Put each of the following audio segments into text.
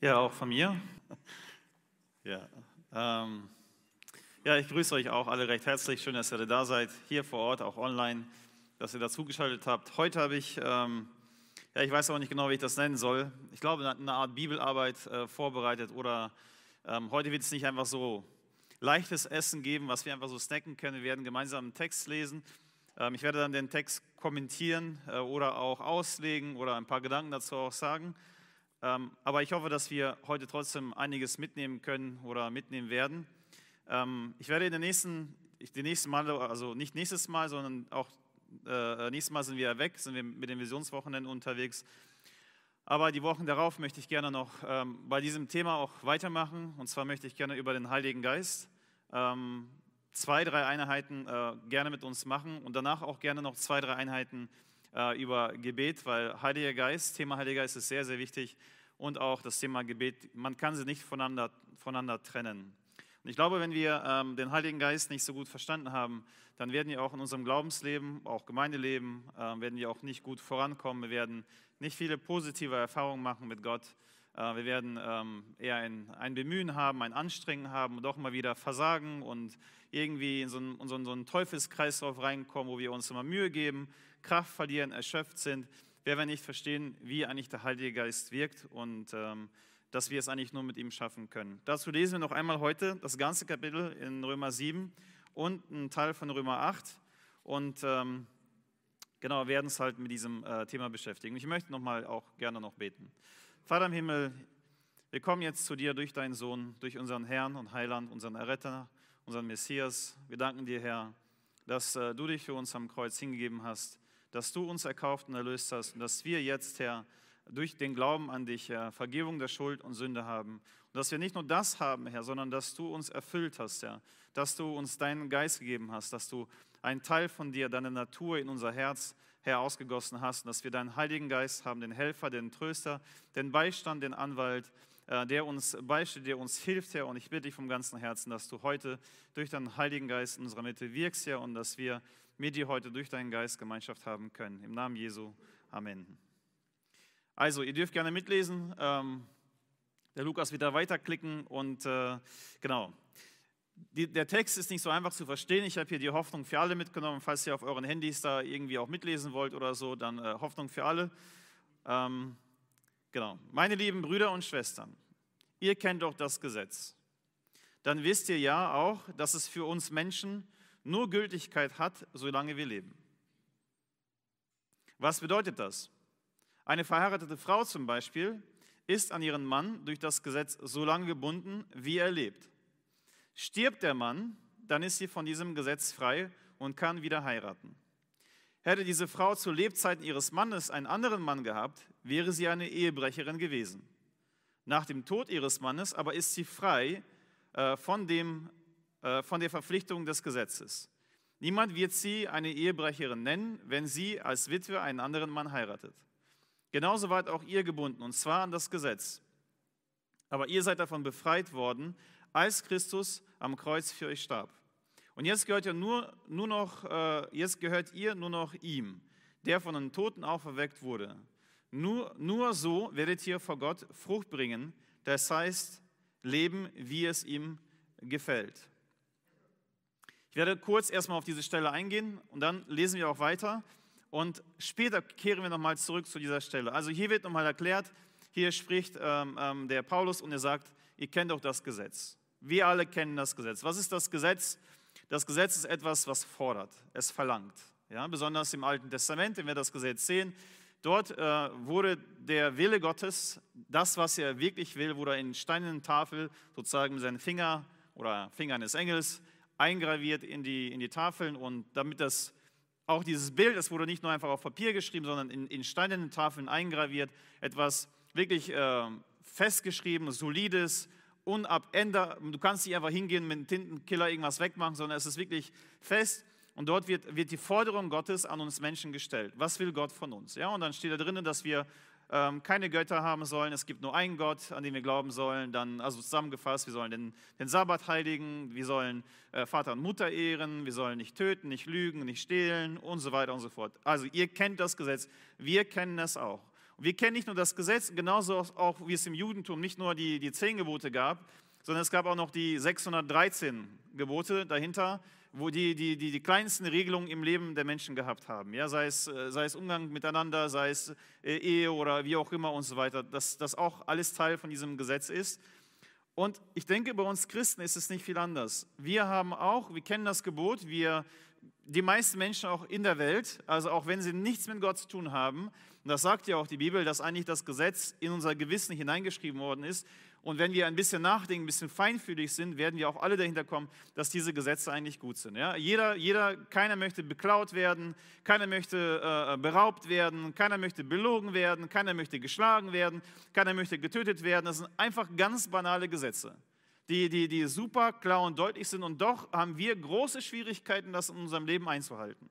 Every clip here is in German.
Ja, auch von mir. Ja, ähm, ja, ich grüße euch auch alle recht herzlich. Schön, dass ihr da seid, hier vor Ort, auch online, dass ihr dazugeschaltet habt. Heute habe ich, ähm, ja, ich weiß aber nicht genau, wie ich das nennen soll. Ich glaube, eine Art Bibelarbeit äh, vorbereitet oder ähm, heute wird es nicht einfach so leichtes Essen geben, was wir einfach so snacken können. Wir werden gemeinsam einen Text lesen. Ähm, ich werde dann den Text kommentieren äh, oder auch auslegen oder ein paar Gedanken dazu auch sagen. Ähm, aber ich hoffe, dass wir heute trotzdem einiges mitnehmen können oder mitnehmen werden. Ähm, ich werde in den nächsten, den nächsten Mal, also nicht nächstes Mal, sondern auch äh, äh, nächstes Mal sind wir weg, sind wir mit den Visionswochenenden unterwegs. Aber die Wochen darauf möchte ich gerne noch ähm, bei diesem Thema auch weitermachen. Und zwar möchte ich gerne über den Heiligen Geist ähm, zwei, drei Einheiten äh, gerne mit uns machen und danach auch gerne noch zwei, drei Einheiten äh, über Gebet, weil Heiliger Geist, Thema Heiliger Geist ist sehr, sehr wichtig und auch das Thema Gebet, man kann sie nicht voneinander, voneinander trennen. Und ich glaube, wenn wir ähm, den Heiligen Geist nicht so gut verstanden haben, dann werden wir auch in unserem Glaubensleben, auch Gemeindeleben, äh, werden wir auch nicht gut vorankommen. Wir werden nicht viele positive Erfahrungen machen mit Gott. Äh, wir werden ähm, eher ein, ein, Bemühen haben, ein Anstrengen haben und auch mal wieder versagen und irgendwie in so einen, in so einen, Teufelskreislauf reinkommen, wo wir uns immer Mühe geben, Kraft verlieren, erschöpft sind, werden wir nicht verstehen, wie eigentlich der Heilige Geist wirkt und ähm, dass wir es eigentlich nur mit ihm schaffen können. Dazu lesen wir noch einmal heute das ganze Kapitel in Römer 7 und einen Teil von Römer 8 und ähm, genau werden es halt mit diesem äh, Thema beschäftigen. Ich möchte nochmal auch gerne noch beten. Vater im Himmel, wir kommen jetzt zu dir durch deinen Sohn, durch unseren Herrn und Heiland, unseren Erretter, unseren Messias. Wir danken dir, Herr, dass äh, du dich für uns am Kreuz hingegeben hast dass du uns erkauft und erlöst hast und dass wir jetzt, Herr, durch den Glauben an dich, Herr, Vergebung der Schuld und Sünde haben. Und dass wir nicht nur das haben, Herr, sondern dass du uns erfüllt hast, Herr, dass du uns deinen Geist gegeben hast, dass du einen Teil von dir, deine Natur in unser Herz, Herr, ausgegossen hast und dass wir deinen Heiligen Geist haben, den Helfer, den Tröster, den Beistand, den Anwalt, äh, der uns beisteht, der uns hilft, Herr. Und ich bitte dich vom ganzen Herzen, dass du heute durch deinen Heiligen Geist in unserer Mitte wirkst, Herr, und dass wir mit dir heute durch deinen Geist Gemeinschaft haben können. Im Namen Jesu. Amen. Also, ihr dürft gerne mitlesen. Ähm, der Lukas wieder weiterklicken und äh, genau. Die, der Text ist nicht so einfach zu verstehen. Ich habe hier die Hoffnung für alle mitgenommen. Falls ihr auf euren Handys da irgendwie auch mitlesen wollt oder so, dann äh, Hoffnung für alle. Ähm, genau. Meine lieben Brüder und Schwestern, ihr kennt doch das Gesetz. Dann wisst ihr ja auch, dass es für uns Menschen nur Gültigkeit hat, solange wir leben. Was bedeutet das? Eine verheiratete Frau zum Beispiel ist an ihren Mann durch das Gesetz so lange gebunden, wie er lebt. Stirbt der Mann, dann ist sie von diesem Gesetz frei und kann wieder heiraten. Hätte diese Frau zu Lebzeiten ihres Mannes einen anderen Mann gehabt, wäre sie eine Ehebrecherin gewesen. Nach dem Tod ihres Mannes aber ist sie frei äh, von dem äh, von der Verpflichtung des Gesetzes. Niemand wird sie eine Ehebrecherin nennen, wenn sie als Witwe einen anderen Mann heiratet. Genauso wart auch ihr gebunden, und zwar an das Gesetz. Aber ihr seid davon befreit worden, als Christus am Kreuz für euch starb. Und jetzt gehört, ihr nur, nur noch, äh, jetzt gehört ihr nur noch ihm, der von den Toten auferweckt wurde. Nur, nur so werdet ihr vor Gott Frucht bringen, das heißt, leben, wie es ihm gefällt. Ich werde kurz erstmal auf diese Stelle eingehen und dann lesen wir auch weiter. Und später kehren wir nochmal zurück zu dieser Stelle. Also hier wird nochmal erklärt, hier spricht ähm, ähm, der Paulus und er sagt, ihr kennt doch das Gesetz. Wir alle kennen das Gesetz. Was ist das Gesetz? Das Gesetz ist etwas, was fordert, es verlangt. Ja, besonders im Alten Testament, wenn wir das Gesetz sehen, dort äh, wurde der Wille Gottes, das, was er wirklich will, wurde in steinernen Tafel sozusagen mit seinen Finger oder Fingern des Engels eingraviert in die, in die Tafeln und damit das auch dieses Bild, das wurde nicht nur einfach auf Papier geschrieben, sondern in, in steinernen Tafeln eingraviert, etwas wirklich äh, festgeschrieben, solides, unabänderbar. Du kannst nicht einfach hingehen mit einem Tintenkiller irgendwas wegmachen, sondern es ist wirklich fest und dort wird, wird die Forderung Gottes an uns Menschen gestellt. Was will Gott von uns? Ja, und dann steht da drinnen, dass wir ähm, keine Götter haben sollen, es gibt nur einen Gott, an den wir glauben sollen. Dann, also zusammengefasst, wir sollen den, den Sabbat heiligen, wir sollen äh, Vater und Mutter ehren, wir sollen nicht töten, nicht lügen, nicht stehlen und so weiter und so fort. Also ihr kennt das Gesetz, wir kennen es auch. Und wir kennen nicht nur das Gesetz, genauso auch wie es im Judentum nicht nur die, die zehn Gebote gab, sondern es gab auch noch die 613 Gebote dahinter, wo die, die, die, die kleinsten Regelungen im Leben der Menschen gehabt haben. Ja, sei, es, äh, sei es Umgang miteinander, sei es äh, Ehe oder wie auch immer und so weiter, dass das auch alles Teil von diesem Gesetz ist. Und ich denke, bei uns Christen ist es nicht viel anders. Wir haben auch, wir kennen das Gebot, wir, die meisten Menschen auch in der Welt, also auch wenn sie nichts mit Gott zu tun haben, und das sagt ja auch die Bibel, dass eigentlich das Gesetz in unser Gewissen hineingeschrieben worden ist, und wenn wir ein bisschen nachdenken, ein bisschen feinfühlig sind, werden wir auch alle dahinter kommen, dass diese Gesetze eigentlich gut sind. Ja? Jeder, jeder, keiner möchte beklaut werden, keiner möchte äh, äh, beraubt werden, keiner möchte belogen werden, keiner möchte geschlagen werden, keiner möchte getötet werden. Das sind einfach ganz banale Gesetze, die, die, die super klar und deutlich sind. Und doch haben wir große Schwierigkeiten, das in unserem Leben einzuhalten.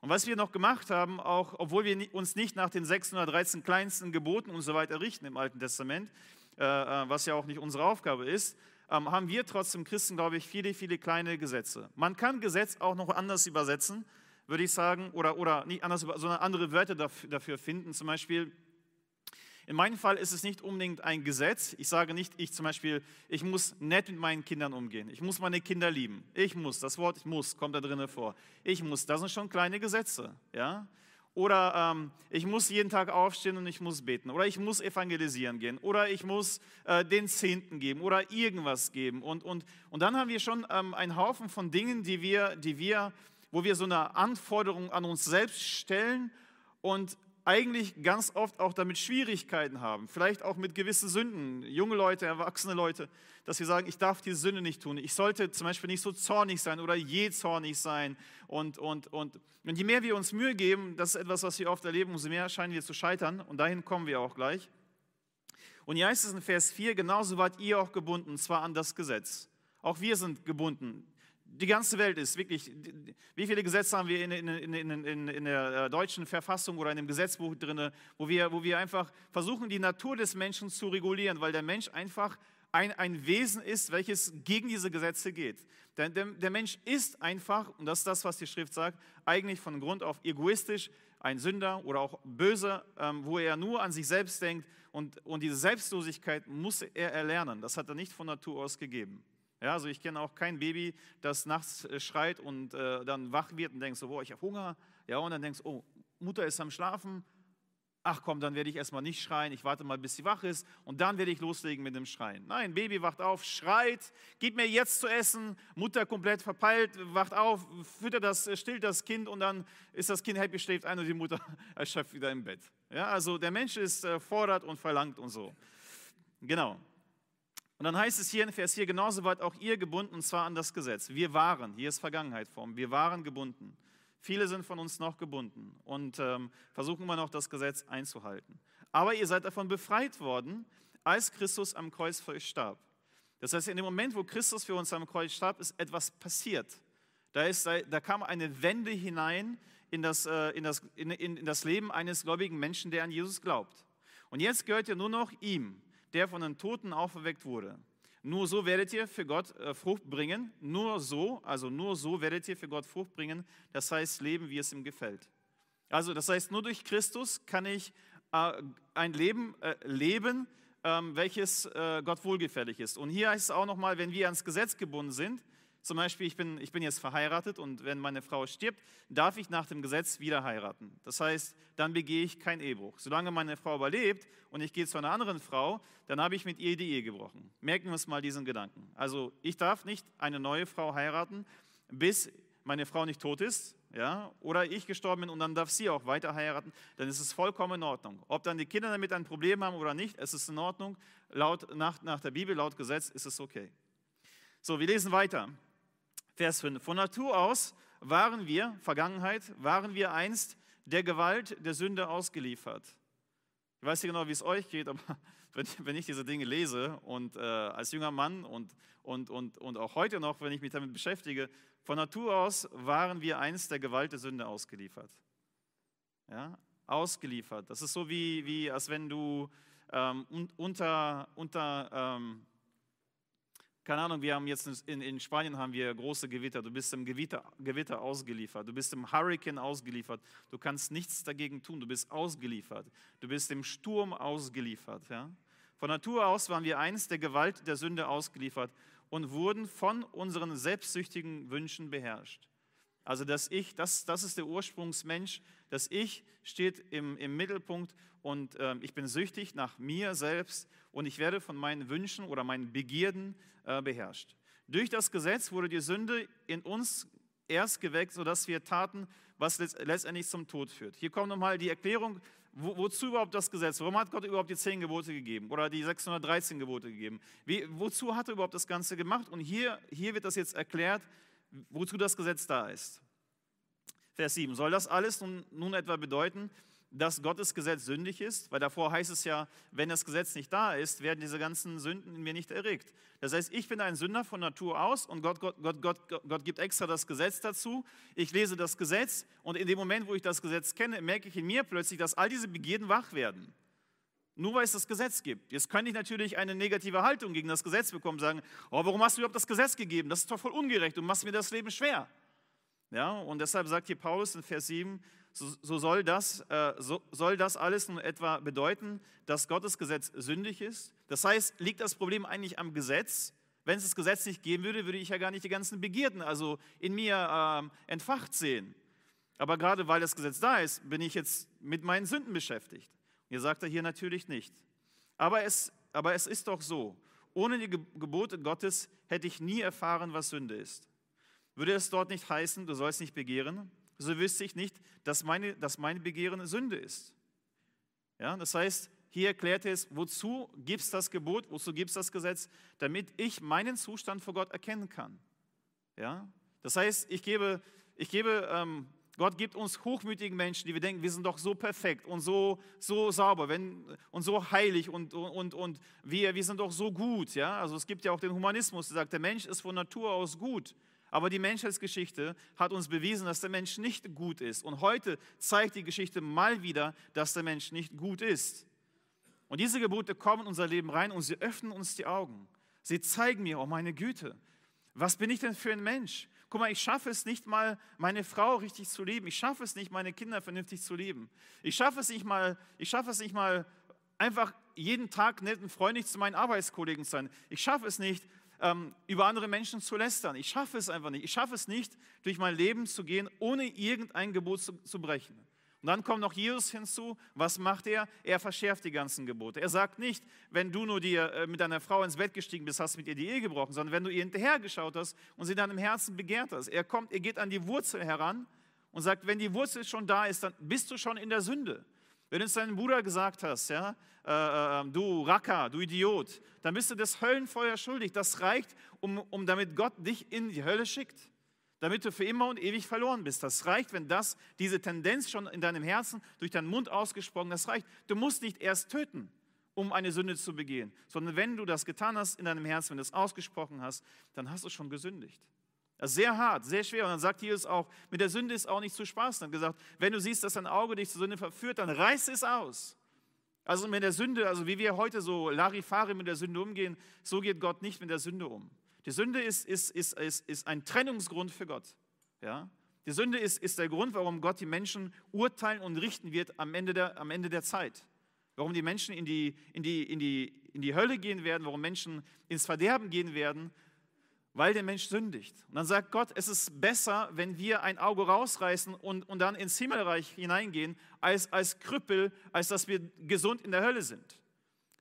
Und was wir noch gemacht haben, auch obwohl wir uns nicht nach den 613 kleinsten Geboten und so weiter richten im Alten Testament, äh, äh, was ja auch nicht unsere Aufgabe ist, ähm, haben wir trotzdem Christen, glaube ich, viele, viele kleine Gesetze. Man kann Gesetz auch noch anders übersetzen, würde ich sagen, oder, oder nicht anders, sondern andere Wörter dafür finden. Zum Beispiel, in meinem Fall ist es nicht unbedingt ein Gesetz. Ich sage nicht, ich zum Beispiel, ich muss nett mit meinen Kindern umgehen. Ich muss meine Kinder lieben. Ich muss, das Wort muss kommt da drinnen vor. Ich muss, das sind schon kleine Gesetze. Ja? Oder ähm, ich muss jeden Tag aufstehen und ich muss beten. Oder ich muss evangelisieren gehen. Oder ich muss äh, den Zehnten geben. Oder irgendwas geben. Und, und, und dann haben wir schon ähm, einen Haufen von Dingen, die wir, die wir, wo wir so eine Anforderung an uns selbst stellen und eigentlich ganz oft auch damit Schwierigkeiten haben, vielleicht auch mit gewissen Sünden, junge Leute, erwachsene Leute, dass sie sagen, ich darf die Sünde nicht tun, ich sollte zum Beispiel nicht so zornig sein oder je zornig sein. Und, und, und. und je mehr wir uns Mühe geben, das ist etwas, was wir oft erleben, umso mehr scheinen wir zu scheitern und dahin kommen wir auch gleich. Und hier heißt es in Vers 4, genauso wart ihr auch gebunden, zwar an das Gesetz. Auch wir sind gebunden die ganze Welt ist wirklich, wie viele Gesetze haben wir in, in, in, in, der äh, deutschen Verfassung oder in dem Gesetzbuch drin, wo wir, wo wir einfach versuchen, die Natur des Menschen zu regulieren, weil der Mensch einfach ein, ein Wesen ist, welches gegen diese Gesetze geht. Denn der, der Mensch ist einfach, und das ist das, was die Schrift sagt, eigentlich von Grund auf egoistisch, ein Sünder oder auch böse, ähm, wo er nur an sich selbst denkt. Und, und diese Selbstlosigkeit muss er erlernen. Das hat er nicht von Natur aus gegeben. Ja, also ich kenne auch kein Baby, das nachts äh, schreit und äh, dann wach wird und denkt so, boah, ich habe Hunger. Ja, und dann denkst du, oh, Mutter ist am Schlafen. Ach komm, dann werde ich erstmal nicht schreien, ich warte mal, bis sie wach ist und dann werde ich loslegen mit dem Schreien. Nein, Baby wacht auf, schreit, gib mir jetzt zu essen, Mutter komplett verpeilt, wacht auf, füttert das, äh, stillt das Kind und dann ist das Kind happy, schläft ein und die Mutter erschöpft wieder im Bett. Ja, also der Mensch ist äh, fordert und verlangt und so. Genau. Und dann heißt es hier in Vers 4, genauso wart auch ihr gebunden, und zwar an das Gesetz. Wir waren, hier ist Vergangenheitform, wir waren gebunden. Viele sind von uns noch gebunden und ähm, versuchen immer noch, das Gesetz einzuhalten. Aber ihr seid davon befreit worden, als Christus am Kreuz für euch starb. Das heißt, in dem Moment, wo Christus für uns am Kreuz starb, ist etwas passiert. Da, ist, da kam eine Wende hinein in das, äh, in, das, in, in das Leben eines gläubigen Menschen, der an Jesus glaubt. Und jetzt gehört ihr nur noch ihm der von den Toten auferweckt wurde. Nur so werdet ihr für Gott äh, Frucht bringen, nur so, also nur so werdet ihr für Gott Frucht bringen, das heißt leben, wie es ihm gefällt. Also das heißt, nur durch Christus kann ich äh, ein Leben äh, leben, ähm, welches Gott wohlgefällig ist. Und hier heißt es auch nochmal, wenn wir ans Gesetz gebunden sind, zum Beispiel, ich bin, ich bin jetzt verheiratet und wenn meine Frau stirbt, darf ich nach dem Gesetz wieder heiraten. Das heißt, dann begehe ich keinen Ehebruch. Solange meine Frau überlebt und ich gehe zu einer anderen Frau, dann habe ich mit ihr die Ehe gebrochen. Merken wir uns mal diesen Gedanken. Also ich darf nicht eine neue Frau heiraten, bis meine Frau nicht tot ist, ja, oder ich gestorben bin und dann darf sie auch weiter heiraten, dann ist es vollkommen in Ordnung. Ob dann die Kinder damit ein Problem haben oder nicht, es ist in Ordnung. Laut, nach, nach der Bibel, laut Gesetz ist es okay. So, wir lesen weiter. Vers 5. Von Natur aus waren wir, Vergangenheit, waren wir einst der Gewalt der Sünde ausgeliefert. Ich weiß nicht genau, wie es euch geht, aber wenn, wenn ich diese Dinge lese und äh, als junger Mann und, und, und, und auch heute noch, wenn ich mich damit beschäftige, von Natur aus waren wir einst der Gewalt der Sünde ausgeliefert. Ja? Ausgeliefert. Das ist so wie, wie als wenn du ähm, unter, unter ähm, keine Ahnung, wir haben jetzt in, in Spanien haben wir große Gewitter, du bist im Gewitter, Gewitter ausgeliefert, du bist im Hurricane ausgeliefert, du kannst nichts dagegen tun, du bist ausgeliefert, du bist im Sturm ausgeliefert. Ja? Von Natur aus waren wir einst der Gewalt der Sünde ausgeliefert und wurden von unseren selbstsüchtigen Wünschen beherrscht. Also das Ich, das, das ist der Ursprungsmensch. Das Ich steht im, im Mittelpunkt und äh, ich bin süchtig nach mir selbst und ich werde von meinen Wünschen oder meinen Begierden äh, beherrscht. Durch das Gesetz wurde die Sünde in uns erst geweckt, sodass wir taten, was letztendlich zum Tod führt. Hier kommt nochmal die Erklärung, wo, wozu überhaupt das Gesetz? Warum hat Gott überhaupt die zehn Gebote gegeben oder die 613 Gebote gegeben? Wie, wozu hat er überhaupt das Ganze gemacht? Und hier, hier wird das jetzt erklärt, wozu das Gesetz da ist. Vers 7. Soll das alles nun, nun etwa bedeuten, dass Gottes Gesetz sündig ist? Weil davor heißt es ja, wenn das Gesetz nicht da ist, werden diese ganzen Sünden in mir nicht erregt. Das heißt, ich bin ein Sünder von Natur aus und Gott, Gott, Gott, Gott, Gott gibt extra das Gesetz dazu. Ich lese das Gesetz und in dem Moment, wo ich das Gesetz kenne, merke ich in mir plötzlich, dass all diese Begierden wach werden. Nur weil es das Gesetz gibt. Jetzt kann ich natürlich eine negative Haltung gegen das Gesetz bekommen, sagen, oh, warum hast du überhaupt das Gesetz gegeben? Das ist doch voll ungerecht und machst mir das Leben schwer. Ja, und deshalb sagt hier Paulus in Vers 7, so, so soll, das, äh, so, soll das alles nun etwa bedeuten, dass Gottes Gesetz sündig ist? Das heißt, liegt das Problem eigentlich am Gesetz? Wenn es das Gesetz nicht geben würde, würde ich ja gar nicht die ganzen Begierden, also in mir äh, entfacht sehen. Aber gerade weil das Gesetz da ist, bin ich jetzt mit meinen Sünden beschäftigt. Ihr sagt er hier natürlich nicht. Aber es, aber es ist doch so. Ohne die Gebote Gottes hätte ich nie erfahren, was Sünde ist. Würde es dort nicht heißen, du sollst nicht begehren, so wüsste ich nicht, dass, meine, dass mein Begehren Sünde ist. Ja, das heißt, hier erklärt er es, wozu gibt es das Gebot, wozu gibt es das Gesetz, damit ich meinen Zustand vor Gott erkennen kann. Ja? Das heißt, ich gebe, ich gebe ähm, Gott gibt uns hochmütigen Menschen, die wir denken, wir sind doch so perfekt und so, so sauber wenn, und so heilig und, und, und wir, wir sind doch so gut. Ja? Also es gibt ja auch den Humanismus, der sagt, der Mensch ist von Natur aus gut. Aber die Menschheitsgeschichte hat uns bewiesen, dass der Mensch nicht gut ist. Und heute zeigt die Geschichte mal wieder, dass der Mensch nicht gut ist. Und diese Gebote kommen in unser Leben rein und sie öffnen uns die Augen. Sie zeigen mir, oh meine Güte, was bin ich denn für ein Mensch? guck mal, ich schaffe es nicht mal, meine Frau richtig zu lieben. Ich schaffe es nicht, meine Kinder vernünftig zu lieben. Ich schaffe es nicht mal, ich schaffe es nicht mal, einfach jeden Tag nett und freundlich zu meinen Arbeitskollegen zu sein. Ich schaffe es nicht, ähm, über andere Menschen zu lästern. Ich schaffe es einfach nicht. Ich schaffe es nicht, durch mein Leben zu gehen, ohne irgendein Gebot zu, zu brechen. Und dann kommt noch Jesus hinzu. Was macht er? Er verschärft die ganzen Gebote. Er sagt nicht, wenn du nur dir, äh, mit deiner Frau ins Bett gestiegen bist, hast du mit ihr die Ehe gebrochen, sondern wenn du ihr hinterhergeschaut hast und sie dann im Herzen begehrt hast. Er kommt, er geht an die Wurzel heran und sagt, wenn die Wurzel schon da ist, dann bist du schon in der Sünde. Wenn du es deinem Bruder gesagt hast, ja, äh, äh ähm, du Racker, du Idiot, dann bist du das Höllenfeuer schuldig. Das reicht, um, um damit Gott dich in die Hölle schickt damit du für immer und ewig verloren bist. Das reicht, wenn das, diese Tendenz schon in deinem Herzen durch deinen Mund ausgesprochen, das reicht. Du musst nicht erst töten, um eine Sünde zu begehen, sondern wenn du das getan hast in deinem Herzen, wenn du es ausgesprochen hast, dann hast du schon gesündigt. Das ist sehr hart, sehr schwer. Und dann sagt Jesus auch, mit der Sünde ist auch nicht zu spaßen. Er hat gesagt, wenn du siehst, dass dein Auge dich zur Sünde verführt, dann reiß es aus. Also mit der Sünde, also wie wir heute so Larifari mit der Sünde umgehen, so geht Gott nicht mit der Sünde um. Die Sünde ist, ist, ist, ist, ist ein Trennungsgrund für Gott. Ja? Die Sünde ist, ist der Grund, warum Gott die Menschen urteilen und richten wird am Ende der, am Ende der Zeit. Warum die Menschen in die, in, die, in, die, in die Hölle gehen werden, warum Menschen ins Verderben gehen werden, weil der Mensch sündigt. Und dann sagt Gott, es ist besser, wenn wir ein Auge rausreißen und, und dann ins Himmelreich hineingehen, als als Krüppel, als dass wir gesund in der Hölle sind.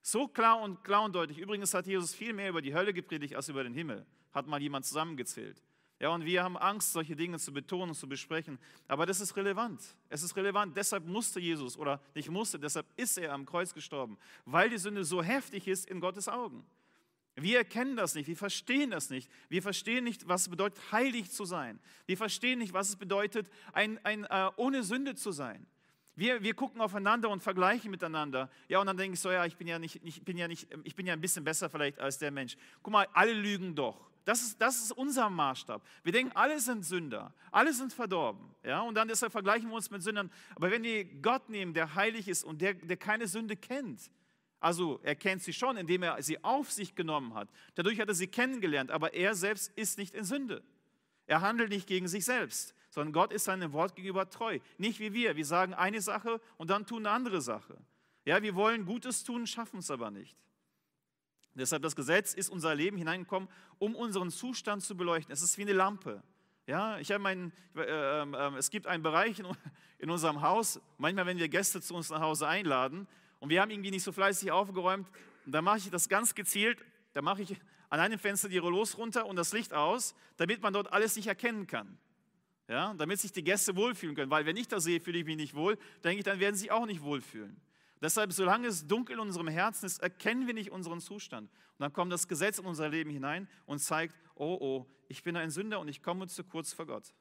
So klar und klar und deutlich. Übrigens hat Jesus viel mehr über die Hölle gepredigt als über den Himmel, hat mal jemand zusammengezählt. Ja, und wir haben Angst, solche Dinge zu betonen und zu besprechen. Aber das ist relevant. Es ist relevant. Deshalb musste Jesus, oder nicht musste, deshalb ist er am Kreuz gestorben, weil die Sünde so heftig ist in Gottes Augen. Wir erkennen das nicht, wir verstehen das nicht. Wir verstehen nicht, was es bedeutet, heilig zu sein. Wir verstehen nicht, was es bedeutet, ein, ein, äh, ohne Sünde zu sein. Wir, wir gucken aufeinander und vergleichen miteinander. Ja, und dann denke ich so, ja, ich bin ja, nicht, ich, bin ja nicht, ich bin ja ein bisschen besser vielleicht als der Mensch. Guck mal, alle lügen doch. Das ist, das ist unser Maßstab. Wir denken, alle sind Sünder, alle sind verdorben. Ja? Und dann deshalb vergleichen wir uns mit Sündern. Aber wenn wir Gott nehmen, der heilig ist und der, der keine Sünde kennt, also er kennt sie schon, indem er sie auf sich genommen hat. Dadurch hat er sie kennengelernt, aber er selbst ist nicht in Sünde. Er handelt nicht gegen sich selbst sondern Gott ist seinem Wort gegenüber treu. Nicht wie wir. Wir sagen eine Sache und dann tun eine andere Sache. Ja, wir wollen Gutes tun, schaffen es aber nicht. Deshalb das Gesetz ist unser Leben hineingekommen, um unseren Zustand zu beleuchten. Es ist wie eine Lampe. Ja, ich habe meinen, äh, äh, es gibt einen Bereich in, in unserem Haus, manchmal, wenn wir Gäste zu uns nach Hause einladen und wir haben irgendwie nicht so fleißig aufgeräumt, da mache ich das ganz gezielt, da mache ich an einem Fenster die Rollos runter und das Licht aus, damit man dort alles nicht erkennen kann ja, damit sich die Gäste wohlfühlen können. Weil wenn ich das sehe, fühle ich mich nicht wohl, denke ich, dann werden sie auch nicht wohlfühlen. Deshalb, solange es dunkel in unserem Herzen ist, erkennen wir nicht unseren Zustand. Und dann kommt das Gesetz in unser Leben hinein und zeigt, oh, oh, ich bin ein Sünder und ich komme zu kurz vor Gott.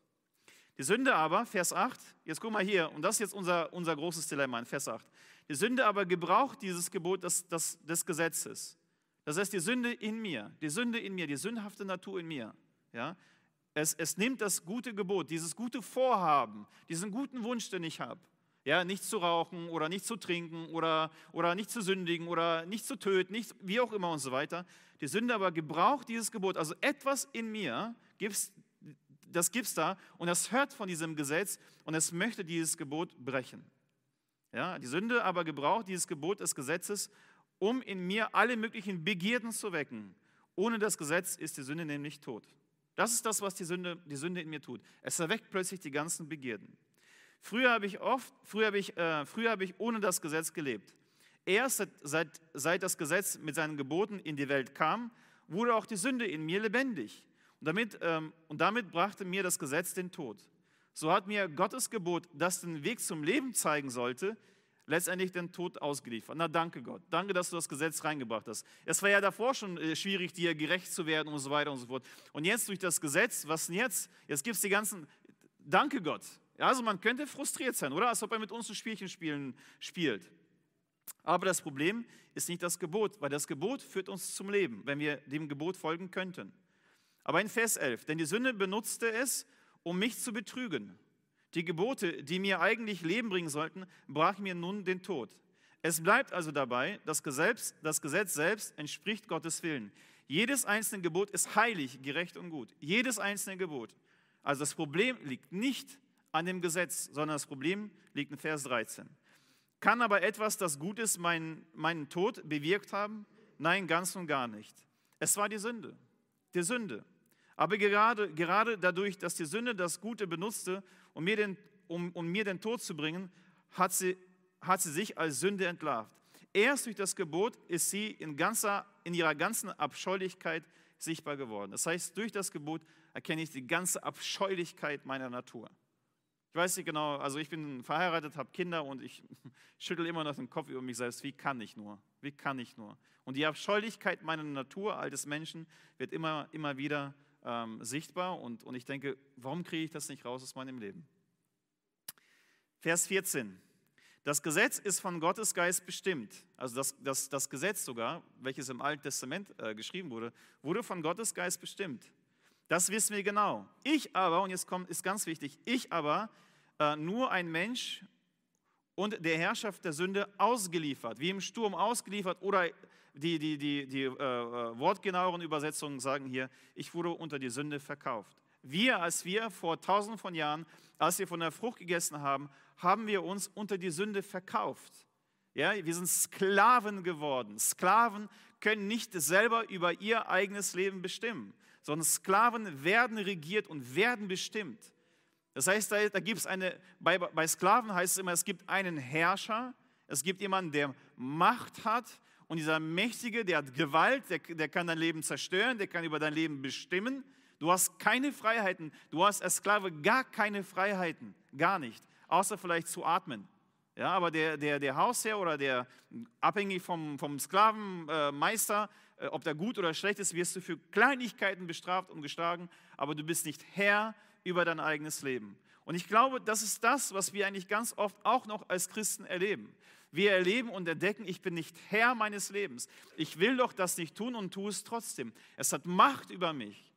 Die Sünde aber, Vers 8, jetzt guck mal hier, und das ist jetzt unser, unser großes Dilemma in Vers 8. Die Sünde aber gebraucht dieses Gebot des, des, des Gesetzes. Das heißt, die Sünde in mir, die Sünde in mir, die sündhafte Natur in mir, ja, es, es nimmt das gute Gebot, dieses gute Vorhaben, diesen guten Wunsch, den ich habe. Ja, nicht zu rauchen oder nicht zu trinken oder, oder nicht zu sündigen oder nicht zu töten, nicht, wie auch immer und so weiter. Die Sünde aber gebraucht dieses Gebot. Also etwas in mir, gibt's, das gibt es da und das hört von diesem Gesetz und es möchte dieses Gebot brechen. Ja, die Sünde aber gebraucht dieses Gebot des Gesetzes, um in mir alle möglichen Begierden zu wecken. Ohne das Gesetz ist die Sünde nämlich tot. Das ist das, was die Sünde, die Sünde in mir tut. Es erweckt plötzlich die ganzen Begierden. Früher habe ich oft, früher habe ich, äh, früher habe ich ohne das Gesetz gelebt. Erst seit, seit das Gesetz mit seinen Geboten in die Welt kam, wurde auch die Sünde in mir lebendig. Und damit, ähm, und damit brachte mir das Gesetz den Tod. So hat mir Gottes Gebot, das den Weg zum Leben zeigen sollte, letztendlich den Tod ausgeliefert. Na danke Gott, danke, dass du das Gesetz reingebracht hast. Es war ja davor schon äh, schwierig, dir gerecht zu werden und so weiter und so fort. Und jetzt durch das Gesetz, was denn jetzt? Jetzt gibt es die ganzen, danke Gott. Also man könnte frustriert sein, oder? Als ob er mit uns ein Spielchen spielen, spielt. Aber das Problem ist nicht das Gebot, weil das Gebot führt uns zum Leben, wenn wir dem Gebot folgen könnten. Aber in Vers 11, denn die Sünde benutzte es, um mich zu betrügen. Die Gebote, die mir eigentlich Leben bringen sollten, brachen mir nun den Tod. Es bleibt also dabei, das Gesetz, das Gesetz selbst entspricht Gottes Willen. Jedes einzelne Gebot ist heilig, gerecht und gut. Jedes einzelne Gebot. Also das Problem liegt nicht an dem Gesetz, sondern das Problem liegt in Vers 13. Kann aber etwas, das gut ist, meinen, meinen Tod bewirkt haben? Nein, ganz und gar nicht. Es war die Sünde. Die Sünde. Aber gerade, gerade dadurch, dass die Sünde das Gute benutzte, um mir den, um, um mir den Tod zu bringen, hat sie, hat sie sich als Sünde entlarvt. Erst durch das Gebot ist sie in, ganzer, in ihrer ganzen Abscheulichkeit sichtbar geworden. Das heißt, durch das Gebot erkenne ich die ganze Abscheulichkeit meiner Natur. Ich weiß nicht genau, also ich bin verheiratet, habe Kinder und ich schüttel immer noch den Kopf über mich selbst. Wie kann ich nur? Wie kann ich nur? Und die Abscheulichkeit meiner Natur, altes Menschen, wird immer, immer wieder ähm, sichtbar. Und, und ich denke, warum kriege ich das nicht raus aus meinem Leben? Vers 14. Das Gesetz ist von Gottes Geist bestimmt. Also das, das, das Gesetz sogar, welches im Alten Testament äh, geschrieben wurde, wurde von Gottes Geist bestimmt. Das wissen wir genau. Ich aber, und jetzt kommt, ist ganz wichtig, ich aber, äh, nur ein Mensch und der Herrschaft der Sünde ausgeliefert, wie im Sturm ausgeliefert oder die, die, die, die äh, äh, wortgenaueren Übersetzungen sagen hier, ich wurde unter die Sünde verkauft. Wir, als wir vor tausenden von Jahren, als wir von der Frucht gegessen haben, haben wir uns unter die Sünde verkauft. Ja, wir sind Sklaven geworden. Sklaven können nicht selber über ihr eigenes Leben bestimmen, sondern Sklaven werden regiert und werden bestimmt. Das heißt, da, da gibt eine, bei, bei Sklaven heißt es immer, es gibt einen Herrscher, es gibt jemanden, der Macht hat und dieser Mächtige, der hat Gewalt, der, der kann dein Leben zerstören, der kann über dein Leben bestimmen. Du hast keine Freiheiten. Du hast als Sklave gar keine Freiheiten. Gar nicht. Außer vielleicht zu atmen. Ja, aber der, der, der Hausherr oder der, abhängig vom, vom Sklavenmeister, äh, äh, ob der gut oder schlecht ist, wirst du für Kleinigkeiten bestraft und geschlagen, aber du bist nicht Herr über dein eigenes Leben. Und ich glaube, das ist das, was wir eigentlich ganz oft auch noch als Christen erleben. Wir erleben und entdecken, ich bin nicht Herr meines Lebens. Ich will doch das nicht tun und tue es trotzdem. Es hat Macht über mich.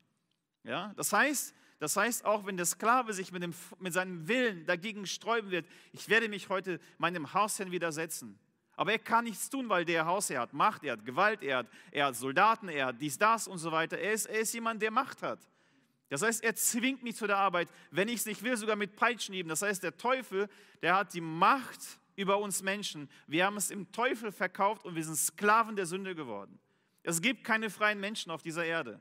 Ja? Das, heißt, das heißt, auch wenn der Sklave sich mit, dem, mit seinem Willen dagegen sträuben wird, ich werde mich heute meinem Hausherrn widersetzen. Aber er kann nichts tun, weil der Hausherr hat Macht, er hat Gewalt, er hat, er hat Soldaten, er hat dies, das und so weiter. Er ist, er ist jemand, der Macht hat. Das heißt, er zwingt mich zu der Arbeit, wenn ich es nicht will, sogar mit Peitschen Peitschenhieben. Das heißt, der Teufel, der hat die Macht, über uns Menschen. Wir haben es im Teufel verkauft und wir sind Sklaven der Sünde geworden. Es gibt keine freien Menschen auf dieser Erde.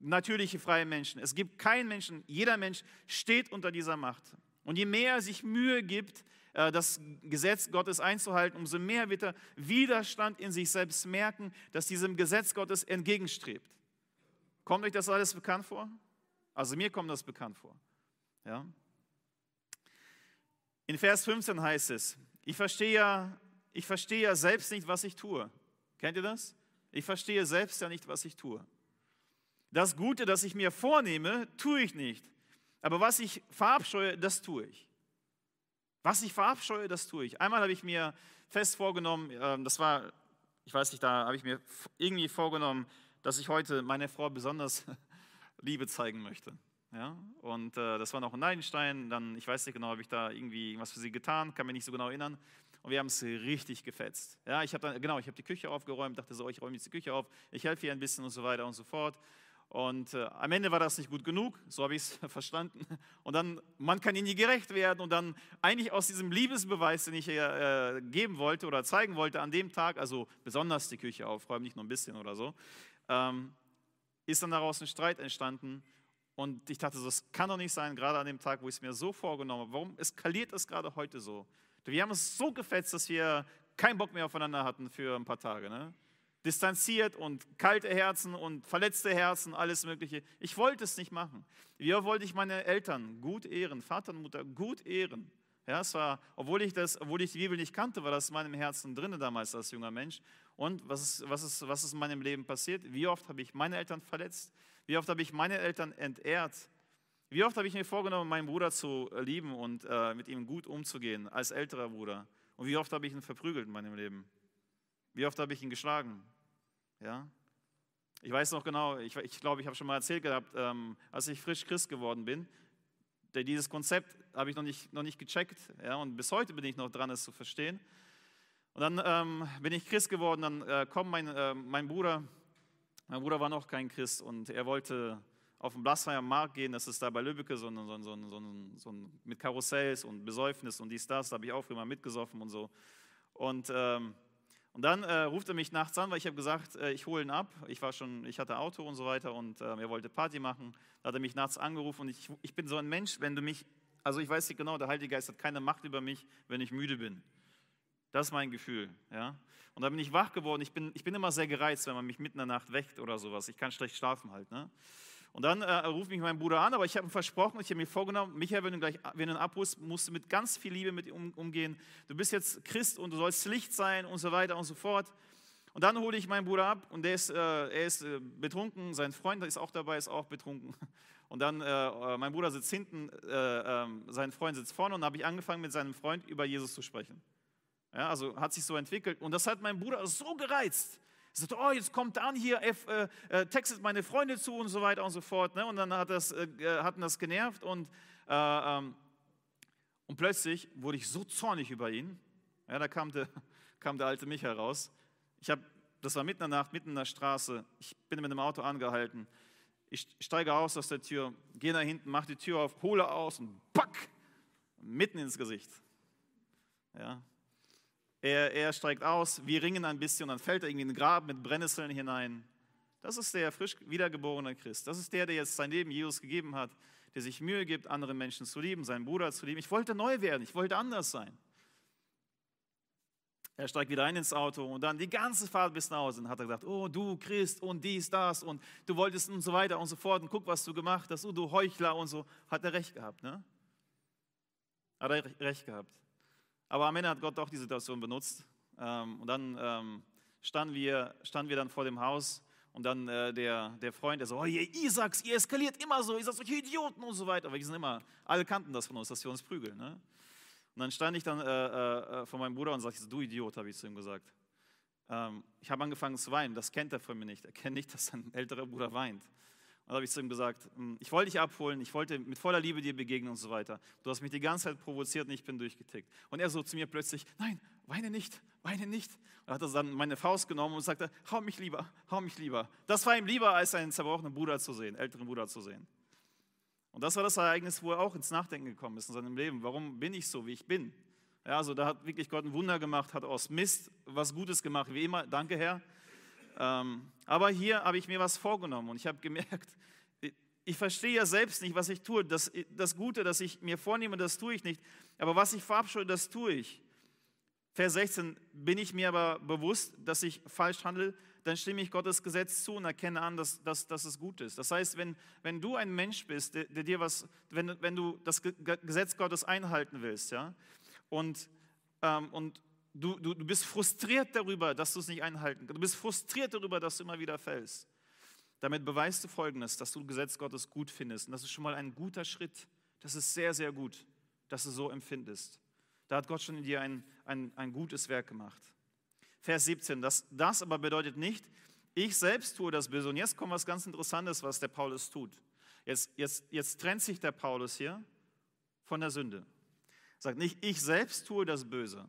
Natürliche freie Menschen. Es gibt keinen Menschen. Jeder Mensch steht unter dieser Macht. Und je mehr er sich Mühe gibt, äh, das Gesetz Gottes einzuhalten, umso mehr wird er Widerstand in sich selbst merken, dass diesem Gesetz Gottes entgegenstrebt. Kommt euch das alles bekannt vor? Also mir kommt das bekannt vor. Ja? In Vers 15 heißt es, ich verstehe ja, ich verstehe ja selbst nicht, was ich tue. Kennt ihr das? Ich verstehe selbst ja nicht, was ich tue. Das Gute, das ich mir vornehme, tue ich nicht. Aber was ich verabscheue, das tue ich. Was ich verabscheue, das tue ich. Einmal habe ich mir fest vorgenommen, ähm, das war, ich weiß nicht, da habe ich mir irgendwie vorgenommen, dass ich heute meiner Frau besonders Liebe zeigen möchte. Ja? Und äh, das war noch in Neidenstein. Dann, ich weiß nicht genau, habe ich da irgendwie was für sie getan, kann mich nicht so genau erinnern. Und wir haben es richtig gefetzt. Ja, ich habe dann, genau, ich habe die Küche aufgeräumt, dachte so, ich räume jetzt die Küche auf, ich helfe ihr ein bisschen und so weiter und so fort. Und äh, am Ende war das nicht gut genug, so habe ich es verstanden. Und dann, man kann ihnen nie gerecht werden. Und dann eigentlich aus diesem Liebesbeweis, den ich ihr äh, geben wollte oder zeigen wollte an dem Tag, also besonders die Küche aufräumen, nicht nur ein bisschen oder so, ähm, ist dann daraus ein Streit entstanden. Und ich dachte so, es kann doch nicht sein, gerade an dem Tag, wo ich es mir so vorgenommen habe. Warum eskaliert es gerade heute so? Wir haben es so gefetzt, dass wir keinen Bock mehr aufeinander hatten für ein paar Tage. Ne? Distanziert und kalte Herzen und verletzte Herzen, alles Mögliche. Ich wollte es nicht machen. Wie wollte ich meine Eltern gut ehren, Vater und Mutter gut ehren? Ja, es war, obwohl ich, das, obwohl ich die Bibel nicht kannte, war das in meinem Herzen drin damals als junger Mensch. Und was ist, was ist, was ist in meinem Leben passiert? Wie oft habe ich meine Eltern verletzt? Wie oft habe ich meine Eltern entehrt? Wie oft habe ich mir vorgenommen, meinen Bruder zu lieben und äh, mit ihm gut umzugehen, als älterer Bruder? Und wie oft habe ich ihn verprügelt in meinem Leben? Wie oft habe ich ihn geschlagen? Ja? Ich weiß noch genau, ich glaube, ich, glaub, ich habe schon mal erzählt gehabt, ähm, als ich frisch Christ geworden bin, dieses Konzept habe ich noch nicht, noch nicht gecheckt ja, und bis heute bin ich noch dran, es zu verstehen. Und dann ähm, bin ich Christ geworden, dann äh, kommt mein, äh, mein Bruder mein Bruder war noch kein Christ und er wollte auf den Blasfeier Markt gehen, das ist da bei Lübbecke so ein, so ein, so ein, so ein mit Karussells und Besäufnis und dies, das, da habe ich auch früher mal mitgesoffen und so. Und, ähm, und dann äh, ruft er mich nachts an, weil ich habe gesagt, äh, ich hole ihn ab. Ich war schon, ich hatte Auto und so weiter und äh, er wollte Party machen. Da hat er mich nachts angerufen und ich, ich bin so ein Mensch, wenn du mich, also ich weiß nicht genau, der Heilige Geist hat keine Macht über mich, wenn ich müde bin. Das ist mein Gefühl. Ja? Und da bin ich wach geworden. Ich bin, ich bin immer sehr gereizt, wenn man mich mitten in der Nacht weckt oder sowas. Ich kann schlecht schlafen halt. Ne? Und dann äh, ruft mich mein Bruder an, aber ich habe ihm versprochen, ich habe mir vorgenommen, Michael, wenn du gleich wenn du ihn abholst, musst du mit ganz viel Liebe mit um, umgehen. Du bist jetzt Christ und du sollst Licht sein und so weiter und so fort. Und dann hole ich meinen Bruder ab und der ist, äh, er ist äh, betrunken, sein Freund ist auch dabei, ist auch betrunken. Und dann, äh, äh, mein Bruder sitzt hinten, äh, ähm, sein Freund sitzt vorne und habe ich angefangen, mit seinem Freund über Jesus zu sprechen. Ja, also hat sich so entwickelt. Und das hat mein Bruder so gereizt. Er sagte, oh, jetzt kommt an hier, F, äh, äh, textet meine Freunde zu und so weiter und so fort. Ne? Und dann hat das, äh, hatten das genervt und, äh, ähm, und plötzlich wurde ich so zornig über ihn. Ja, da kam der, kam der alte Micha raus. Ich hab, das war mitten in der Nacht, mitten in der Straße. Ich bin mit dem Auto angehalten. Ich steige aus aus der Tür, gehe nach hinten, mache die Tür auf, hole aus und pack, mitten ins Gesicht. Ja, er, er steigt aus, wir ringen ein bisschen dann fällt er irgendwie in den Grab mit Brennnesseln hinein. Das ist der frisch wiedergeborene Christ. Das ist der, der jetzt sein Leben Jesus gegeben hat, der sich Mühe gibt, andere Menschen zu lieben, seinen Bruder zu lieben. Ich wollte neu werden, ich wollte anders sein. Er steigt wieder ein ins Auto und dann die ganze Fahrt bis nach Hause und hat er gesagt, oh du Christ und dies, das und du wolltest und so weiter und so fort und guck, was du gemacht hast, oh du Heuchler und so. Hat er recht gehabt, ne? Hat er recht gehabt. Aber am Ende hat Gott doch die Situation benutzt. Ähm, und dann ähm, standen, wir, standen wir dann vor dem Haus und dann äh, der, der Freund, der so, oh, ihr Isaks, ihr eskaliert immer so, ihr seid solche Idioten und so weiter. Aber wir sind immer, alle kannten das von uns, dass wir uns prügeln. Ne? Und dann stand ich dann äh, äh, vor meinem Bruder und sagte, du Idiot, habe ich zu ihm gesagt. Ähm, ich habe angefangen zu weinen, das kennt er von mir nicht. Er kennt nicht, dass sein älterer Bruder weint. Und da habe ich zu ihm gesagt, hm, ich wollte dich abholen, ich wollte mit voller Liebe dir begegnen und so weiter. Du hast mich die ganze Zeit provoziert und ich bin durchgetickt. Und er so zu mir plötzlich, nein, weine nicht, weine nicht. Und hat er dann meine Faust genommen und sagte, hau mich lieber, hau mich lieber. Das war ihm lieber, als einen zerbrochenen Bruder zu sehen, älteren Bruder zu sehen. Und das war das Ereignis, wo er auch ins Nachdenken gekommen ist in seinem Leben. Warum bin ich so, wie ich bin? Ja, also da hat wirklich Gott ein Wunder gemacht, hat aus Mist was Gutes gemacht, wie immer. Danke, Herr. Ähm, aber hier habe ich mir was vorgenommen und ich habe gemerkt, ich verstehe ja selbst nicht, was ich tue. Das, das Gute, das ich mir vornehme, das tue ich nicht. Aber was ich verabscheue, das tue ich. Vers 16, bin ich mir aber bewusst, dass ich falsch handle, dann stimme ich Gottes Gesetz zu und erkenne an, dass, dass, dass es gut ist. Das heißt, wenn, wenn du ein Mensch bist, der, der dir was, wenn, wenn du das Gesetz Gottes einhalten willst, ja, und, ähm, und Du, du, du bist frustriert darüber, dass du es nicht einhalten kannst. Du bist frustriert darüber, dass du immer wieder fällst. Damit beweist du Folgendes, dass du das Gesetz Gottes gut findest. Und das ist schon mal ein guter Schritt. Das ist sehr, sehr gut, dass du so empfindest. Da hat Gott schon in dir ein, ein, ein gutes Werk gemacht. Vers 17, das, das aber bedeutet nicht, ich selbst tue das Böse. Und jetzt kommt was ganz Interessantes, was der Paulus tut. Jetzt, jetzt, jetzt trennt sich der Paulus hier von der Sünde. Er sagt nicht, ich selbst tue das Böse.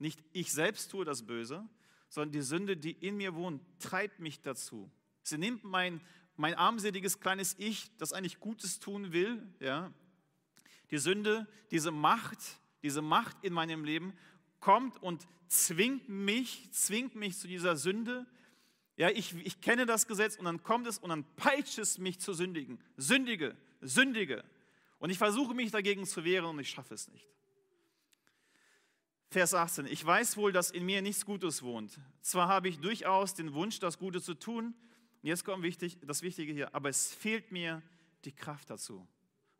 Nicht ich selbst tue das Böse, sondern die Sünde, die in mir wohnt, treibt mich dazu. Sie nimmt mein, mein armseliges kleines Ich, das eigentlich Gutes tun will, ja. Die Sünde, diese Macht, diese Macht in meinem Leben kommt und zwingt mich, zwingt mich zu dieser Sünde. Ja, ich, ich kenne das Gesetz und dann kommt es und dann peitscht es mich zu sündigen. Sündige, sündige. Und ich versuche mich dagegen zu wehren und ich schaffe es nicht. Vers 18. Ich weiß wohl, dass in mir nichts Gutes wohnt. Zwar habe ich durchaus den Wunsch, das Gute zu tun. Und jetzt kommt wichtig, das Wichtige hier. Aber es fehlt mir die Kraft dazu.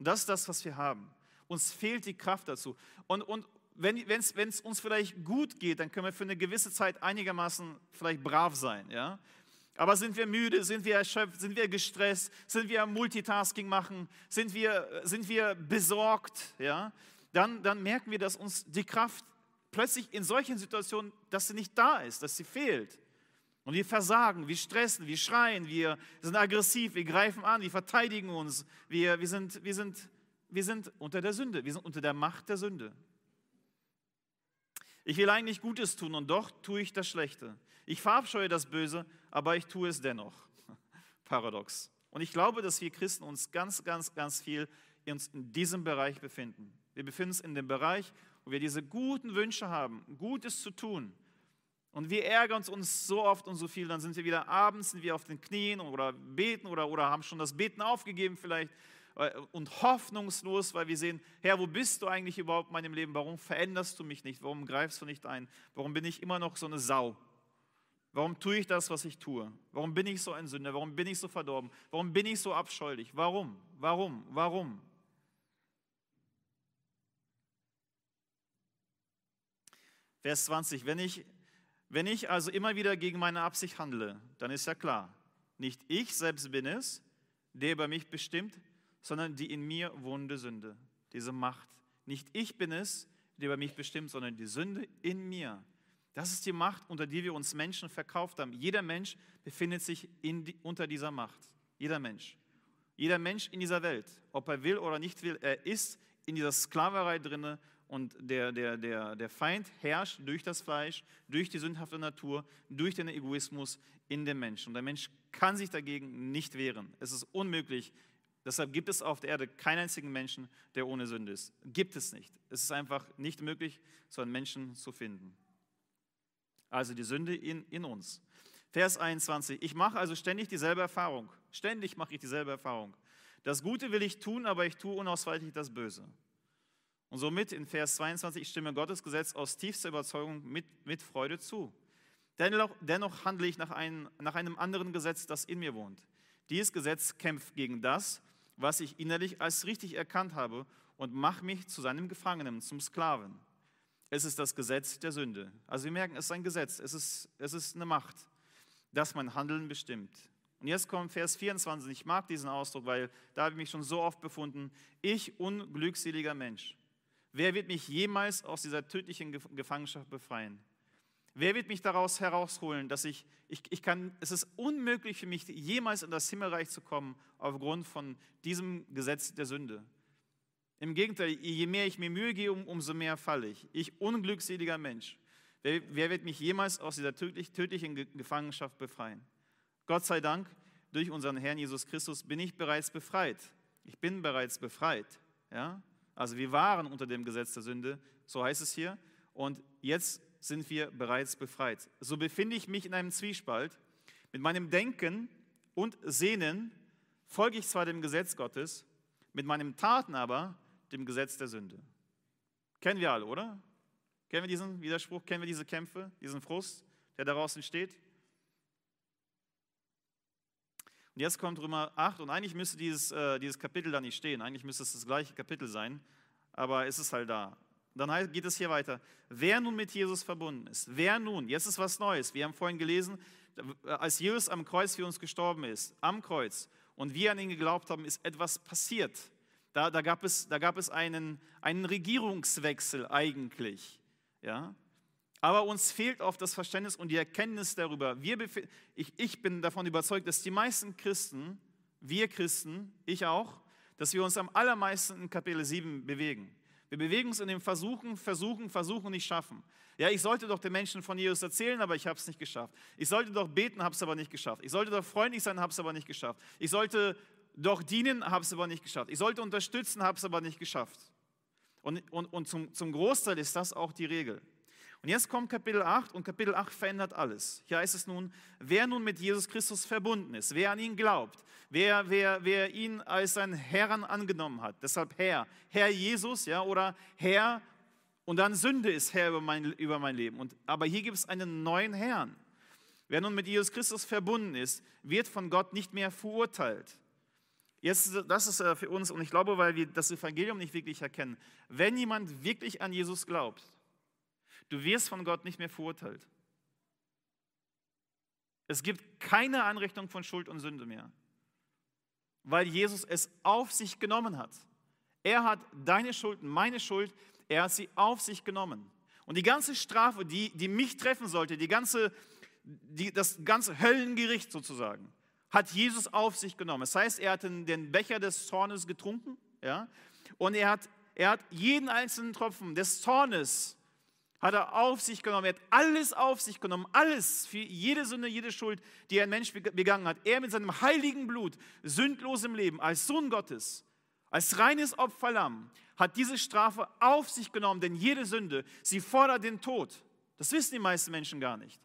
Und das ist das, was wir haben. Uns fehlt die Kraft dazu. Und, und wenn es uns vielleicht gut geht, dann können wir für eine gewisse Zeit einigermaßen vielleicht brav sein. Ja? Aber sind wir müde, sind wir erschöpft, sind wir gestresst, sind wir Multitasking machen, sind wir, sind wir besorgt, ja? dann, dann merken wir, dass uns die Kraft plötzlich in solchen Situationen, dass sie nicht da ist, dass sie fehlt. Und wir versagen, wir stressen, wir schreien, wir sind aggressiv, wir greifen an, wir verteidigen uns, wir, wir, sind, wir, sind, wir sind unter der Sünde, wir sind unter der Macht der Sünde. Ich will eigentlich Gutes tun und doch tue ich das Schlechte. Ich verabscheue das Böse, aber ich tue es dennoch. Paradox. Und ich glaube, dass wir Christen uns ganz, ganz, ganz viel in diesem Bereich befinden. Wir befinden uns in dem Bereich, wo wir diese guten Wünsche haben, Gutes zu tun. Und wir ärgern uns so oft und so viel, dann sind wir wieder abends, sind wir auf den Knien oder beten oder, oder haben schon das Beten aufgegeben vielleicht äh, und hoffnungslos, weil wir sehen, Herr, wo bist du eigentlich überhaupt in meinem Leben? Warum veränderst du mich nicht? Warum greifst du nicht ein? Warum bin ich immer noch so eine Sau? Warum tue ich das, was ich tue? Warum bin ich so ein Sünder? Warum bin ich so verdorben? Warum bin ich so abscheulich? Warum? Warum? Warum? Vers 20, wenn ich, wenn ich also immer wieder gegen meine Absicht handle, dann ist ja klar, nicht ich selbst bin es, der über mich bestimmt, sondern die in mir wohnende Sünde, diese Macht. Nicht ich bin es, der über mich bestimmt, sondern die Sünde in mir. Das ist die Macht, unter die wir uns Menschen verkauft haben. Jeder Mensch befindet sich die, unter dieser Macht. Jeder Mensch. Jeder Mensch in dieser Welt, ob er will oder nicht will, er ist in dieser Sklaverei drinne und der, der, der, der Feind herrscht durch das Fleisch, durch die sündhafte Natur, durch den Egoismus in dem Menschen. Und der Mensch kann sich dagegen nicht wehren. Es ist unmöglich. Deshalb gibt es auf der Erde keinen einzigen Menschen, der ohne Sünde ist. Gibt es nicht. Es ist einfach nicht möglich, so einen Menschen zu finden. Also die Sünde in, in uns. Vers 21. Ich mache also ständig dieselbe Erfahrung. Ständig mache ich dieselbe Erfahrung. Das Gute will ich tun, aber ich tue unausweichlich das Böse. Und somit in Vers 22, ich stimme Gottes Gesetz aus tiefster Überzeugung mit, mit Freude zu. Dennoch, dennoch handle ich nach, ein, nach einem anderen Gesetz, das in mir wohnt. Dieses Gesetz kämpft gegen das, was ich innerlich als richtig erkannt habe und macht mich zu seinem Gefangenen, zum Sklaven. Es ist das Gesetz der Sünde. Also wir merken, es ist ein Gesetz, es ist, es ist eine Macht, das mein Handeln bestimmt. Und jetzt kommt Vers 24. Ich mag diesen Ausdruck, weil da habe ich mich schon so oft befunden. Ich, unglückseliger Mensch. Wer wird mich jemals aus dieser tödlichen Gefangenschaft befreien? Wer wird mich daraus herausholen, dass ich, ich, ich kann, es ist unmöglich für mich, jemals in das Himmelreich zu kommen, aufgrund von diesem Gesetz der Sünde. Im Gegenteil, je mehr ich mir Mühe gebe, umso mehr falle ich. Ich unglückseliger Mensch. Wer, wer wird mich jemals aus dieser tödlich, tödlichen Gefangenschaft befreien? Gott sei Dank, durch unseren Herrn Jesus Christus bin ich bereits befreit. Ich bin bereits befreit. Ja? Also wir waren unter dem Gesetz der Sünde, so heißt es hier, und jetzt sind wir bereits befreit. So befinde ich mich in einem Zwiespalt. Mit meinem Denken und Sehnen folge ich zwar dem Gesetz Gottes, mit meinen Taten aber dem Gesetz der Sünde. Kennen wir alle, oder? Kennen wir diesen Widerspruch? Kennen wir diese Kämpfe, diesen Frust, der daraus entsteht? Und jetzt kommt Römer 8 und eigentlich müsste dieses, äh, dieses Kapitel da nicht stehen, eigentlich müsste es das gleiche Kapitel sein, aber es ist halt da. Dann geht es hier weiter. Wer nun mit Jesus verbunden ist, wer nun, jetzt ist was Neues, wir haben vorhin gelesen, als Jesus am Kreuz für uns gestorben ist, am Kreuz, und wir an ihn geglaubt haben, ist etwas passiert. Da, da gab es, da gab es einen, einen Regierungswechsel eigentlich. Ja? Aber uns fehlt oft das Verständnis und die Erkenntnis darüber. Wir ich, ich bin davon überzeugt, dass die meisten Christen, wir Christen, ich auch, dass wir uns am allermeisten in Kapitel 7 bewegen. Wir bewegen uns in dem Versuchen, Versuchen, Versuchen nicht schaffen. Ja, ich sollte doch den Menschen von Jesus erzählen, aber ich habe es nicht geschafft. Ich sollte doch beten, habe es aber nicht geschafft. Ich sollte doch freundlich sein, habe es aber nicht geschafft. Ich sollte doch dienen, habe es aber nicht geschafft. Ich sollte unterstützen, habe es aber nicht geschafft. Und, und, und zum, zum Großteil ist das auch die Regel. Und jetzt kommt Kapitel 8 und Kapitel 8 verändert alles. Hier heißt es nun, wer nun mit Jesus Christus verbunden ist, wer an ihn glaubt, wer, wer, wer ihn als seinen Herrn angenommen hat, deshalb Herr, Herr Jesus, ja, oder Herr und dann Sünde ist Herr über mein, über mein Leben. Und, aber hier gibt es einen neuen Herrn. Wer nun mit Jesus Christus verbunden ist, wird von Gott nicht mehr verurteilt. Jetzt, das ist äh, für uns, und ich glaube, weil wir das Evangelium nicht wirklich erkennen, wenn jemand wirklich an Jesus glaubt, Du wirst von Gott nicht mehr verurteilt. Es gibt keine Anrechnung von Schuld und Sünde mehr, weil Jesus es auf sich genommen hat. Er hat deine Schuld, meine Schuld, er hat sie auf sich genommen. Und die ganze Strafe, die, die mich treffen sollte, die ganze, die, das ganze Höllengericht sozusagen, hat Jesus auf sich genommen. Das heißt, er hat den Becher des Zornes getrunken ja? und er hat, er hat jeden einzelnen Tropfen des Zornes getrunken hat er auf sich genommen. Er hat alles auf sich genommen, alles für jede Sünde, jede Schuld, die ein Mensch begangen hat. Er mit seinem heiligen Blut, sündlosem Leben, als Sohn Gottes, als reines Opferlamm, hat diese Strafe auf sich genommen, denn jede Sünde, sie fordert den Tod. Das wissen die meisten Menschen gar nicht.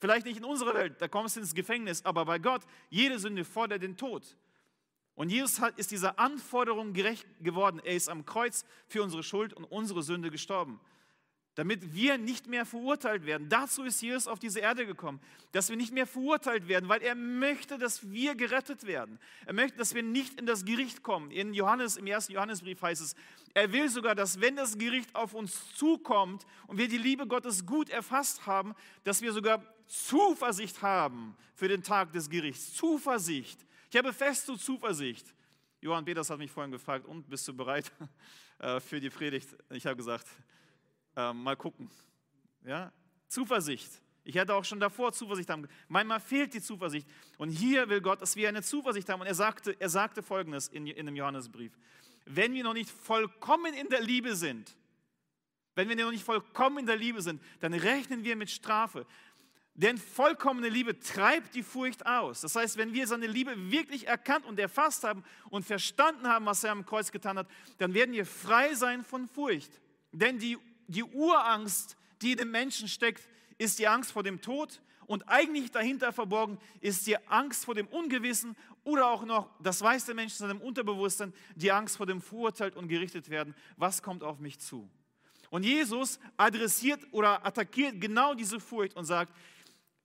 Vielleicht nicht in unserer Welt, da kommst du ins Gefängnis, aber bei Gott, jede Sünde fordert den Tod. Und Jesus hat, ist dieser Anforderung gerecht geworden. Er ist am Kreuz für unsere Schuld und unsere Sünde gestorben damit wir nicht mehr verurteilt werden. Dazu ist Jesus auf diese Erde gekommen, dass wir nicht mehr verurteilt werden, weil er möchte, dass wir gerettet werden. Er möchte, dass wir nicht in das Gericht kommen. In Johannes im ersten Johannesbrief heißt es, er will sogar, dass wenn das Gericht auf uns zukommt und wir die Liebe Gottes gut erfasst haben, dass wir sogar Zuversicht haben für den Tag des Gerichts. Zuversicht. Ich habe fest feste Zuversicht. Johann Peters hat mich vorhin gefragt, und bist du bereit äh, für die Predigt? Ich habe gesagt, äh, mal gucken. Ja? Zuversicht. Ich hätte auch schon davor Zuversicht haben. Manchmal fehlt die Zuversicht. Und hier will Gott, dass wir eine Zuversicht haben. Und er sagte, er sagte Folgendes in, in dem Johannesbrief. Wenn wir noch nicht vollkommen in der Liebe sind, wenn wir noch nicht vollkommen in der Liebe sind, dann rechnen wir mit Strafe. Denn vollkommene Liebe treibt die Furcht aus. Das heißt, wenn wir seine Liebe wirklich erkannt und erfasst haben und verstanden haben, was er am Kreuz getan hat, dann werden wir frei sein von Furcht. Denn die die Urangst, die in den Menschen steckt, ist die Angst vor dem Tod und eigentlich dahinter verborgen ist die Angst vor dem Ungewissen oder auch noch, das weiß der Mensch in seinem Unterbewusstsein, die Angst vor dem Verurteilt und gerichtet werden. Was kommt auf mich zu? Und Jesus adressiert oder attackiert genau diese Furcht und sagt,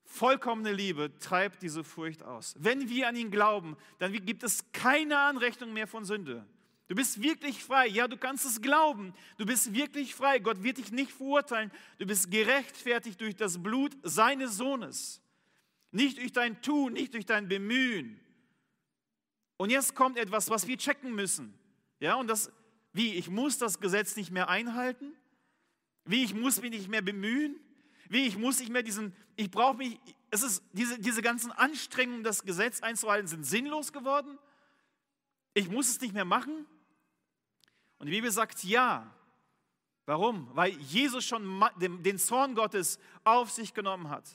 vollkommene Liebe treibt diese Furcht aus. Wenn wir an ihn glauben, dann gibt es keine Anrechnung mehr von Sünde. Du bist wirklich frei. Ja, du kannst es glauben. Du bist wirklich frei. Gott wird dich nicht verurteilen. Du bist gerechtfertigt durch das Blut seines Sohnes. Nicht durch dein Tun, nicht durch dein Bemühen. Und jetzt kommt etwas, was wir checken müssen. Ja, und das, wie, ich muss das Gesetz nicht mehr einhalten? Wie, ich muss mich nicht mehr bemühen? Wie, ich muss nicht mehr diesen, ich brauche mich, es ist, diese, diese ganzen Anstrengungen, das Gesetz einzuhalten, sind sinnlos geworden? Ich muss es nicht mehr machen? Und die Bibel sagt ja. Warum? Weil Jesus schon den Zorn Gottes auf sich genommen hat.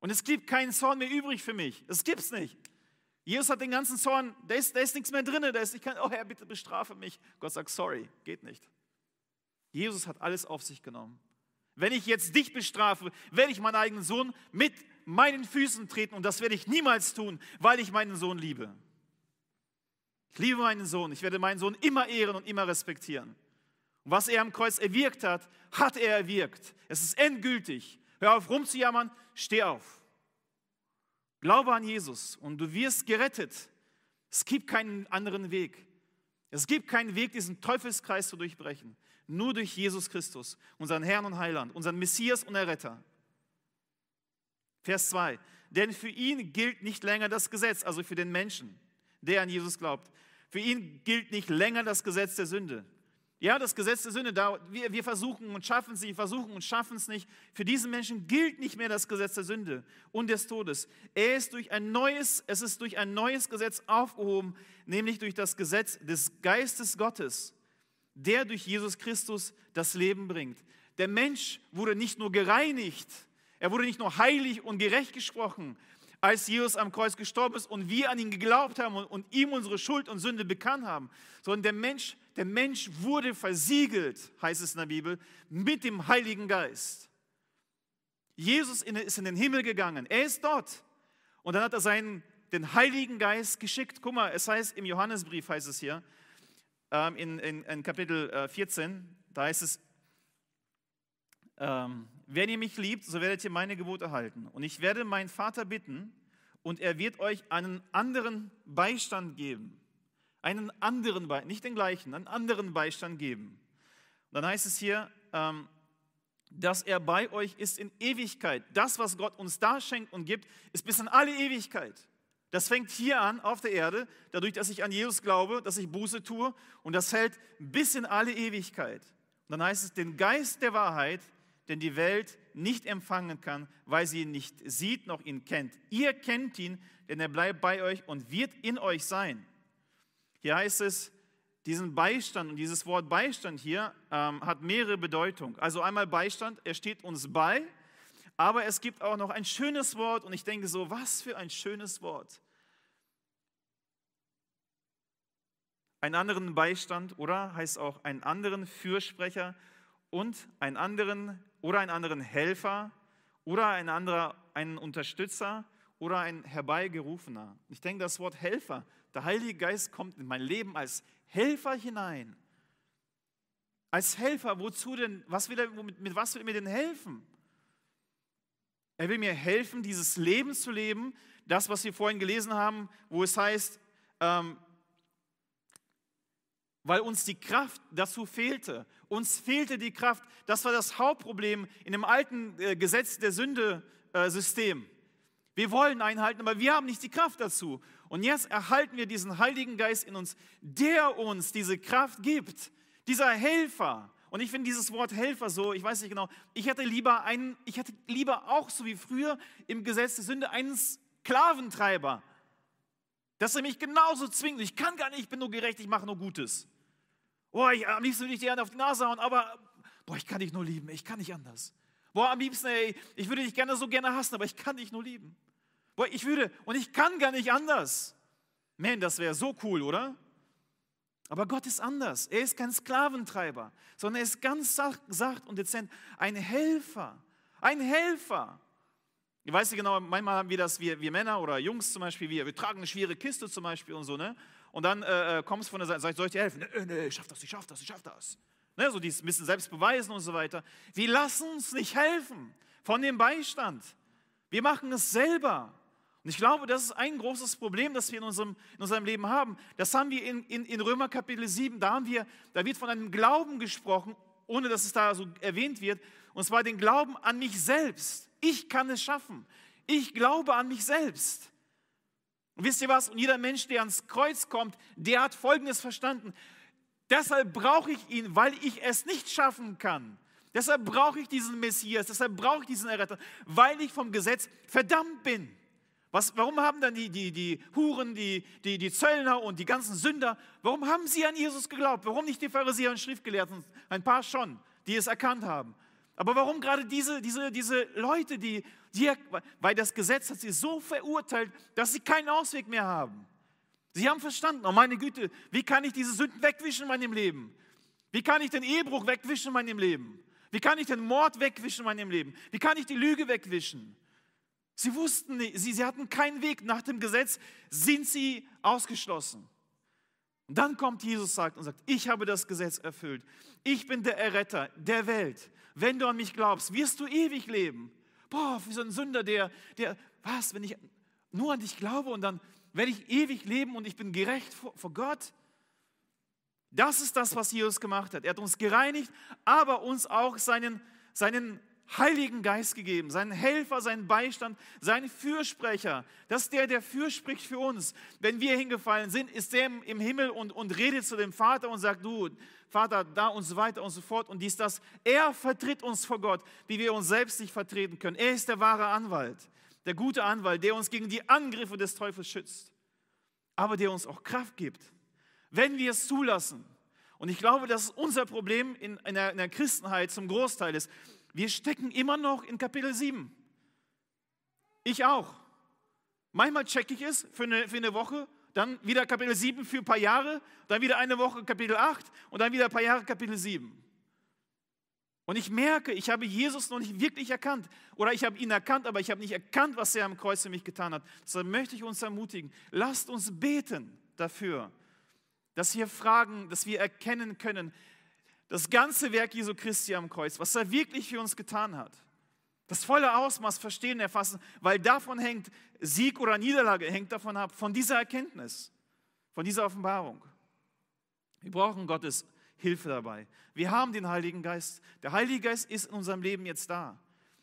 Und es gibt keinen Zorn mehr übrig für mich. Es gibt's nicht. Jesus hat den ganzen Zorn, da ist, da ist nichts mehr drin. Da ist, ich kann, oh Herr, bitte bestrafe mich. Gott sagt, sorry, geht nicht. Jesus hat alles auf sich genommen. Wenn ich jetzt dich bestrafe, werde ich meinen eigenen Sohn mit meinen Füßen treten und das werde ich niemals tun, weil ich meinen Sohn liebe. Ich liebe meinen Sohn, ich werde meinen Sohn immer ehren und immer respektieren. Und was er am Kreuz erwirkt hat, hat er erwirkt. Es ist endgültig. Hör auf rumzujammern, steh auf. Glaube an Jesus und du wirst gerettet. Es gibt keinen anderen Weg. Es gibt keinen Weg, diesen Teufelskreis zu durchbrechen. Nur durch Jesus Christus, unseren Herrn und Heiland, unseren Messias und Erretter. Vers 2. Denn für ihn gilt nicht länger das Gesetz, also für den Menschen der an Jesus glaubt. Für ihn gilt nicht länger das Gesetz der Sünde. Ja, das Gesetz der Sünde, da, wir, wir versuchen und schaffen es nicht, versuchen und schaffen es nicht. Für diesen Menschen gilt nicht mehr das Gesetz der Sünde und des Todes. Er ist durch ein neues, es ist durch ein neues Gesetz aufgehoben, nämlich durch das Gesetz des Geistes Gottes, der durch Jesus Christus das Leben bringt. Der Mensch wurde nicht nur gereinigt, er wurde nicht nur heilig und gerecht gesprochen, als Jesus am Kreuz gestorben ist und wir an ihn geglaubt haben und, und ihm unsere Schuld und Sünde bekannt haben, sondern der Mensch, der Mensch wurde versiegelt, heißt es in der Bibel, mit dem Heiligen Geist. Jesus ist in den Himmel gegangen, er ist dort. Und dann hat er seinen, den Heiligen Geist geschickt. Guck mal, es heißt im Johannesbrief, heißt es hier, ähm, in, in, in Kapitel 14, äh, da heißt es, ähm, wenn ihr mich liebt, so werdet ihr meine Gebote halten. Und ich werde meinen Vater bitten, und er wird euch einen anderen Beistand geben. Einen anderen Beistand, nicht den gleichen, einen anderen Beistand geben. Und dann heißt es hier, ähm, dass er bei euch ist in Ewigkeit. Das, was Gott uns da schenkt und gibt, ist bis in alle Ewigkeit. Das fängt hier an auf der Erde, dadurch, dass ich an Jesus glaube, dass ich Buße tue und das hält bis in alle Ewigkeit. Und dann heißt es, den Geist der Wahrheit, den die Welt nicht empfangen kann, weil sie ihn nicht sieht noch ihn kennt. Ihr kennt ihn, denn er bleibt bei euch und wird in euch sein. Hier heißt es, diesen Beistand und dieses Wort Beistand hier ähm, hat mehrere Bedeutungen. Also einmal Beistand, er steht uns bei, aber es gibt auch noch ein schönes Wort und ich denke so, was für ein schönes Wort. Einen anderen Beistand, oder? Heißt auch einen anderen Fürsprecher und einen anderen oder einen anderen Helfer oder einen, anderer, einen Unterstützer oder ein Herbeigerufener. Ich denke, das Wort Helfer, der Heilige Geist kommt in mein Leben als Helfer hinein. Als Helfer, wozu denn, was will er, mit, mit was will er mir denn helfen? Er will mir helfen, dieses Leben zu leben, das, was wir vorhin gelesen haben, wo es heißt, ähm, weil uns die Kraft dazu fehlte. Uns fehlte die Kraft. Das war das Hauptproblem in dem alten äh, Gesetz der Sünde-System. Äh, wir wollen einhalten, aber wir haben nicht die Kraft dazu. Und jetzt erhalten wir diesen Heiligen Geist in uns, der uns diese Kraft gibt. Dieser Helfer. Und ich finde dieses Wort Helfer so, ich weiß nicht genau, ich hätte lieber einen, ich hätte lieber auch so wie früher im Gesetz der Sünde einen Sklaventreiber, dass er mich genauso zwingt. Ich kann gar nicht, ich bin nur gerecht, ich mache nur Gutes. Boah, ich, am liebsten würde ich dir auf die Nase hauen, aber boah, ich kann dich nur lieben, ich kann nicht anders. Boah, am liebsten, ey, ich würde dich gerne so gerne hassen, aber ich kann dich nur lieben. Boah, ich würde und ich kann gar nicht anders. Man, das wäre so cool, oder? Aber Gott ist anders. Er ist kein Sklaventreiber, sondern er ist ganz sacht und dezent ein Helfer. Ein Helfer. Ich weiß nicht genau, manchmal haben wir das, wir, wir Männer oder Jungs zum Beispiel, wir, wir tragen eine schwere Kiste zum Beispiel und so, ne? und dann äh, äh kommst du von der Seite, sagst, soll ich dir helfen? Nee, nee, ich schaff das, ich schaff das, ich schaff das. Ne, so dieses bisschen selbst beweisen und so weiter. Wir lassen uns nicht helfen von dem Beistand. Wir machen es selber. Und ich glaube, das ist ein großes Problem, das wir in unserem, in unserem Leben haben. Das haben wir in, in, in Römer Kapitel 7, da, haben wir, da wird von einem Glauben gesprochen, ohne dass es da so erwähnt wird. Und zwar den Glauben an mich selbst. Ich kann es schaffen. Ich glaube an mich selbst. Und wisst ihr was? Und jeder Mensch, der ans Kreuz kommt, der hat Folgendes verstanden. Deshalb brauche ich ihn, weil ich es nicht schaffen kann. Deshalb brauche ich diesen Messias, deshalb brauche ich diesen Erretter, weil ich vom Gesetz verdammt bin. Was, warum haben dann die, die, die Huren, die, die, die Zöllner und die ganzen Sünder, warum haben sie an Jesus geglaubt? Warum nicht die Pharisäer und Schriftgelehrten? Ein paar schon, die es erkannt haben. Aber warum gerade diese, diese, diese Leute, die, die, weil das Gesetz hat sie so verurteilt, dass sie keinen Ausweg mehr haben. Sie haben verstanden, oh meine Güte, wie kann ich diese Sünden wegwischen in meinem Leben? Wie kann ich den Ehebruch wegwischen in meinem Leben? Wie kann ich den Mord wegwischen in meinem Leben? Wie kann ich die Lüge wegwischen? Sie wussten sie, sie hatten keinen Weg. Nach dem Gesetz sind sie ausgeschlossen. Und dann kommt Jesus sagt und sagt, ich habe das Gesetz erfüllt. Ich bin der Erretter der Welt. Wenn du an mich glaubst, wirst du ewig leben. Boah, wie so ein Sünder, der, der, was, wenn ich nur an dich glaube und dann werde ich ewig leben und ich bin gerecht vor, vor Gott? Das ist das, was Jesus gemacht hat. Er hat uns gereinigt, aber uns auch seinen, seinen Heiligen Geist gegeben, seinen Helfer, seinen Beistand, seinen Fürsprecher. Das ist der, der fürspricht für uns. Wenn wir hingefallen sind, ist der im Himmel und, und redet zu dem Vater und sagt, du, Vater, da und so weiter und so fort und dies, das. Er vertritt uns vor Gott, wie wir uns selbst nicht vertreten können. Er ist der wahre Anwalt, der gute Anwalt, der uns gegen die Angriffe des Teufels schützt, aber der uns auch Kraft gibt, wenn wir es zulassen. Und ich glaube, dass unser Problem in, in, der, in der Christenheit zum Großteil ist wir stecken immer noch in Kapitel 7. Ich auch. Manchmal checke ich es für eine, für eine Woche, dann wieder Kapitel 7 für ein paar Jahre, dann wieder eine Woche Kapitel 8 und dann wieder ein paar Jahre Kapitel 7. Und ich merke, ich habe Jesus noch nicht wirklich erkannt. Oder ich habe ihn erkannt, aber ich habe nicht erkannt, was er am Kreuz für mich getan hat. Deshalb möchte ich uns ermutigen, lasst uns beten dafür, dass wir fragen, dass wir erkennen können, das ganze Werk Jesu Christi am Kreuz, was er wirklich für uns getan hat. Das volle Ausmaß verstehen, erfassen, weil davon hängt, Sieg oder Niederlage hängt davon ab, von dieser Erkenntnis, von dieser Offenbarung. Wir brauchen Gottes Hilfe dabei. Wir haben den Heiligen Geist. Der Heilige Geist ist in unserem Leben jetzt da.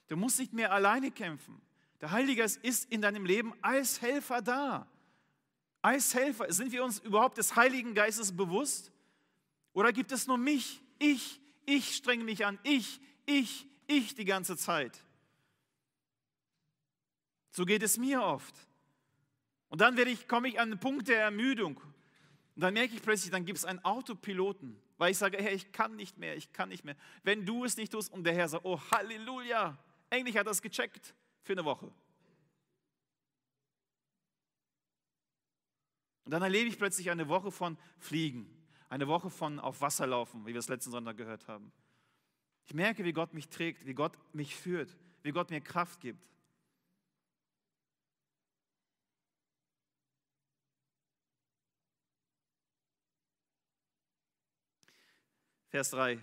Du musst nicht mehr alleine kämpfen. Der Heilige Geist ist in deinem Leben als Helfer da. Als Helfer, sind wir uns überhaupt des Heiligen Geistes bewusst? Oder gibt es nur mich? Ich, ich strenge mich an. Ich, ich, ich die ganze Zeit. So geht es mir oft. Und dann ich, komme ich an den Punkt der Ermüdung. Und dann merke ich plötzlich, dann gibt es einen Autopiloten, weil ich sage, Herr, ich kann nicht mehr, ich kann nicht mehr. Wenn du es nicht tust und der Herr sagt, oh Halleluja, endlich hat er es gecheckt für eine Woche. Und dann erlebe ich plötzlich eine Woche von Fliegen eine Woche von auf Wasser laufen, wie wir es letzten Sonntag gehört haben. Ich merke, wie Gott mich trägt, wie Gott mich führt, wie Gott mir Kraft gibt. Vers 3.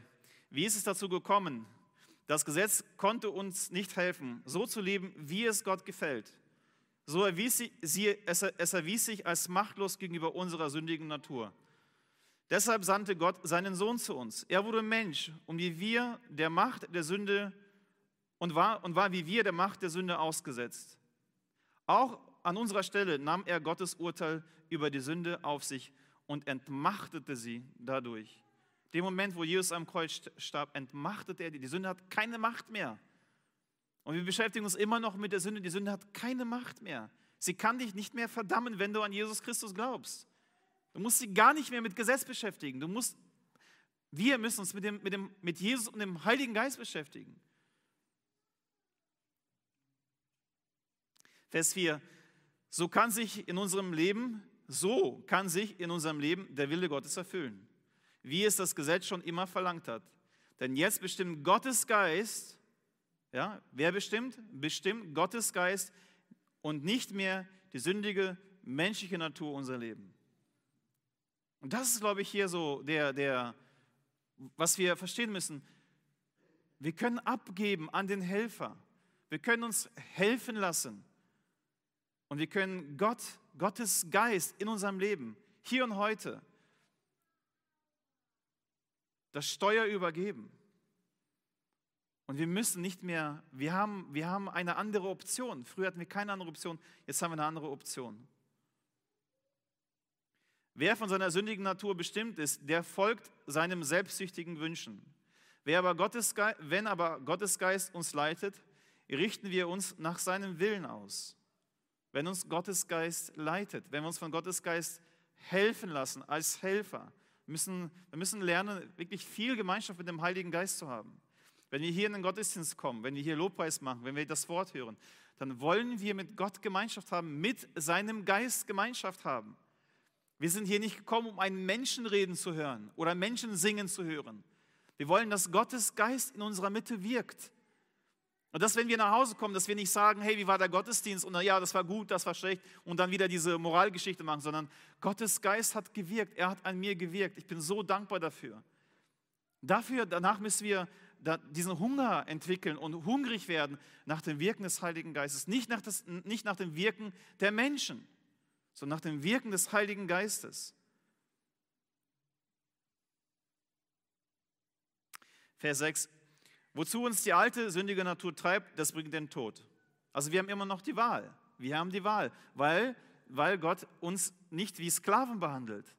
Wie ist es dazu gekommen? Das Gesetz konnte uns nicht helfen, so zu leben, wie es Gott gefällt. So erwies sie, es, es erwies sich als machtlos gegenüber unserer sündigen Natur. Deshalb sandte Gott seinen Sohn zu uns. Er wurde Mensch, um wie wir der Macht der Sünde und war, und war wie wir der Macht der Sünde ausgesetzt. Auch an unserer Stelle nahm er Gottes Urteil über die Sünde auf sich und entmachtete sie dadurch. Dem Moment, wo Jesus am Kreuz starb, entmachtete er die. Die Sünde hat keine Macht mehr. Und wir beschäftigen uns immer noch mit der Sünde. Die Sünde hat keine Macht mehr. Sie kann dich nicht mehr verdammen, wenn du an Jesus Christus glaubst. Du musst dich gar nicht mehr mit Gesetz beschäftigen. Du musst, wir müssen uns mit, dem, mit, dem, mit Jesus und dem Heiligen Geist beschäftigen. Vers 4. So kann sich in unserem Leben, so kann sich in unserem Leben der Wille Gottes erfüllen, wie es das Gesetz schon immer verlangt hat. Denn jetzt bestimmt Gottes Geist, ja, wer bestimmt? Bestimmt Gottes Geist und nicht mehr die sündige menschliche Natur unser Leben. Und das ist, glaube ich, hier so der, der, was wir verstehen müssen. Wir können abgeben an den Helfer. Wir können uns helfen lassen. Und wir können Gott, Gottes Geist in unserem Leben, hier und heute, das Steuer übergeben. Und wir müssen nicht mehr, wir haben, wir haben eine andere Option. Früher hatten wir keine andere Option, jetzt haben wir eine andere Option. Wer von seiner sündigen Natur bestimmt ist, der folgt seinem selbstsüchtigen Wünschen. Wer aber Gottes Geist, wenn aber Gottes Geist uns leitet, richten wir uns nach seinem Willen aus. Wenn uns Gottes Geist leitet, wenn wir uns von Gottes Geist helfen lassen als Helfer, müssen, wir müssen lernen, wirklich viel Gemeinschaft mit dem Heiligen Geist zu haben. Wenn wir hier in den Gottesdienst kommen, wenn wir hier Lobpreis machen, wenn wir das Wort hören, dann wollen wir mit Gott Gemeinschaft haben, mit seinem Geist Gemeinschaft haben. Wir sind hier nicht gekommen, um einen Menschen reden zu hören oder Menschen singen zu hören. Wir wollen, dass Gottes Geist in unserer Mitte wirkt. Und dass, wenn wir nach Hause kommen, dass wir nicht sagen, hey, wie war der Gottesdienst? Und ja, das war gut, das war schlecht. Und dann wieder diese Moralgeschichte machen, sondern Gottes Geist hat gewirkt. Er hat an mir gewirkt. Ich bin so dankbar dafür. Dafür, danach müssen wir diesen Hunger entwickeln und hungrig werden nach dem Wirken des Heiligen Geistes, nicht nach, das, nicht nach dem Wirken der Menschen sondern nach dem Wirken des Heiligen Geistes. Vers 6. Wozu uns die alte sündige Natur treibt, das bringt den Tod. Also wir haben immer noch die Wahl. Wir haben die Wahl, weil, weil Gott uns nicht wie Sklaven behandelt,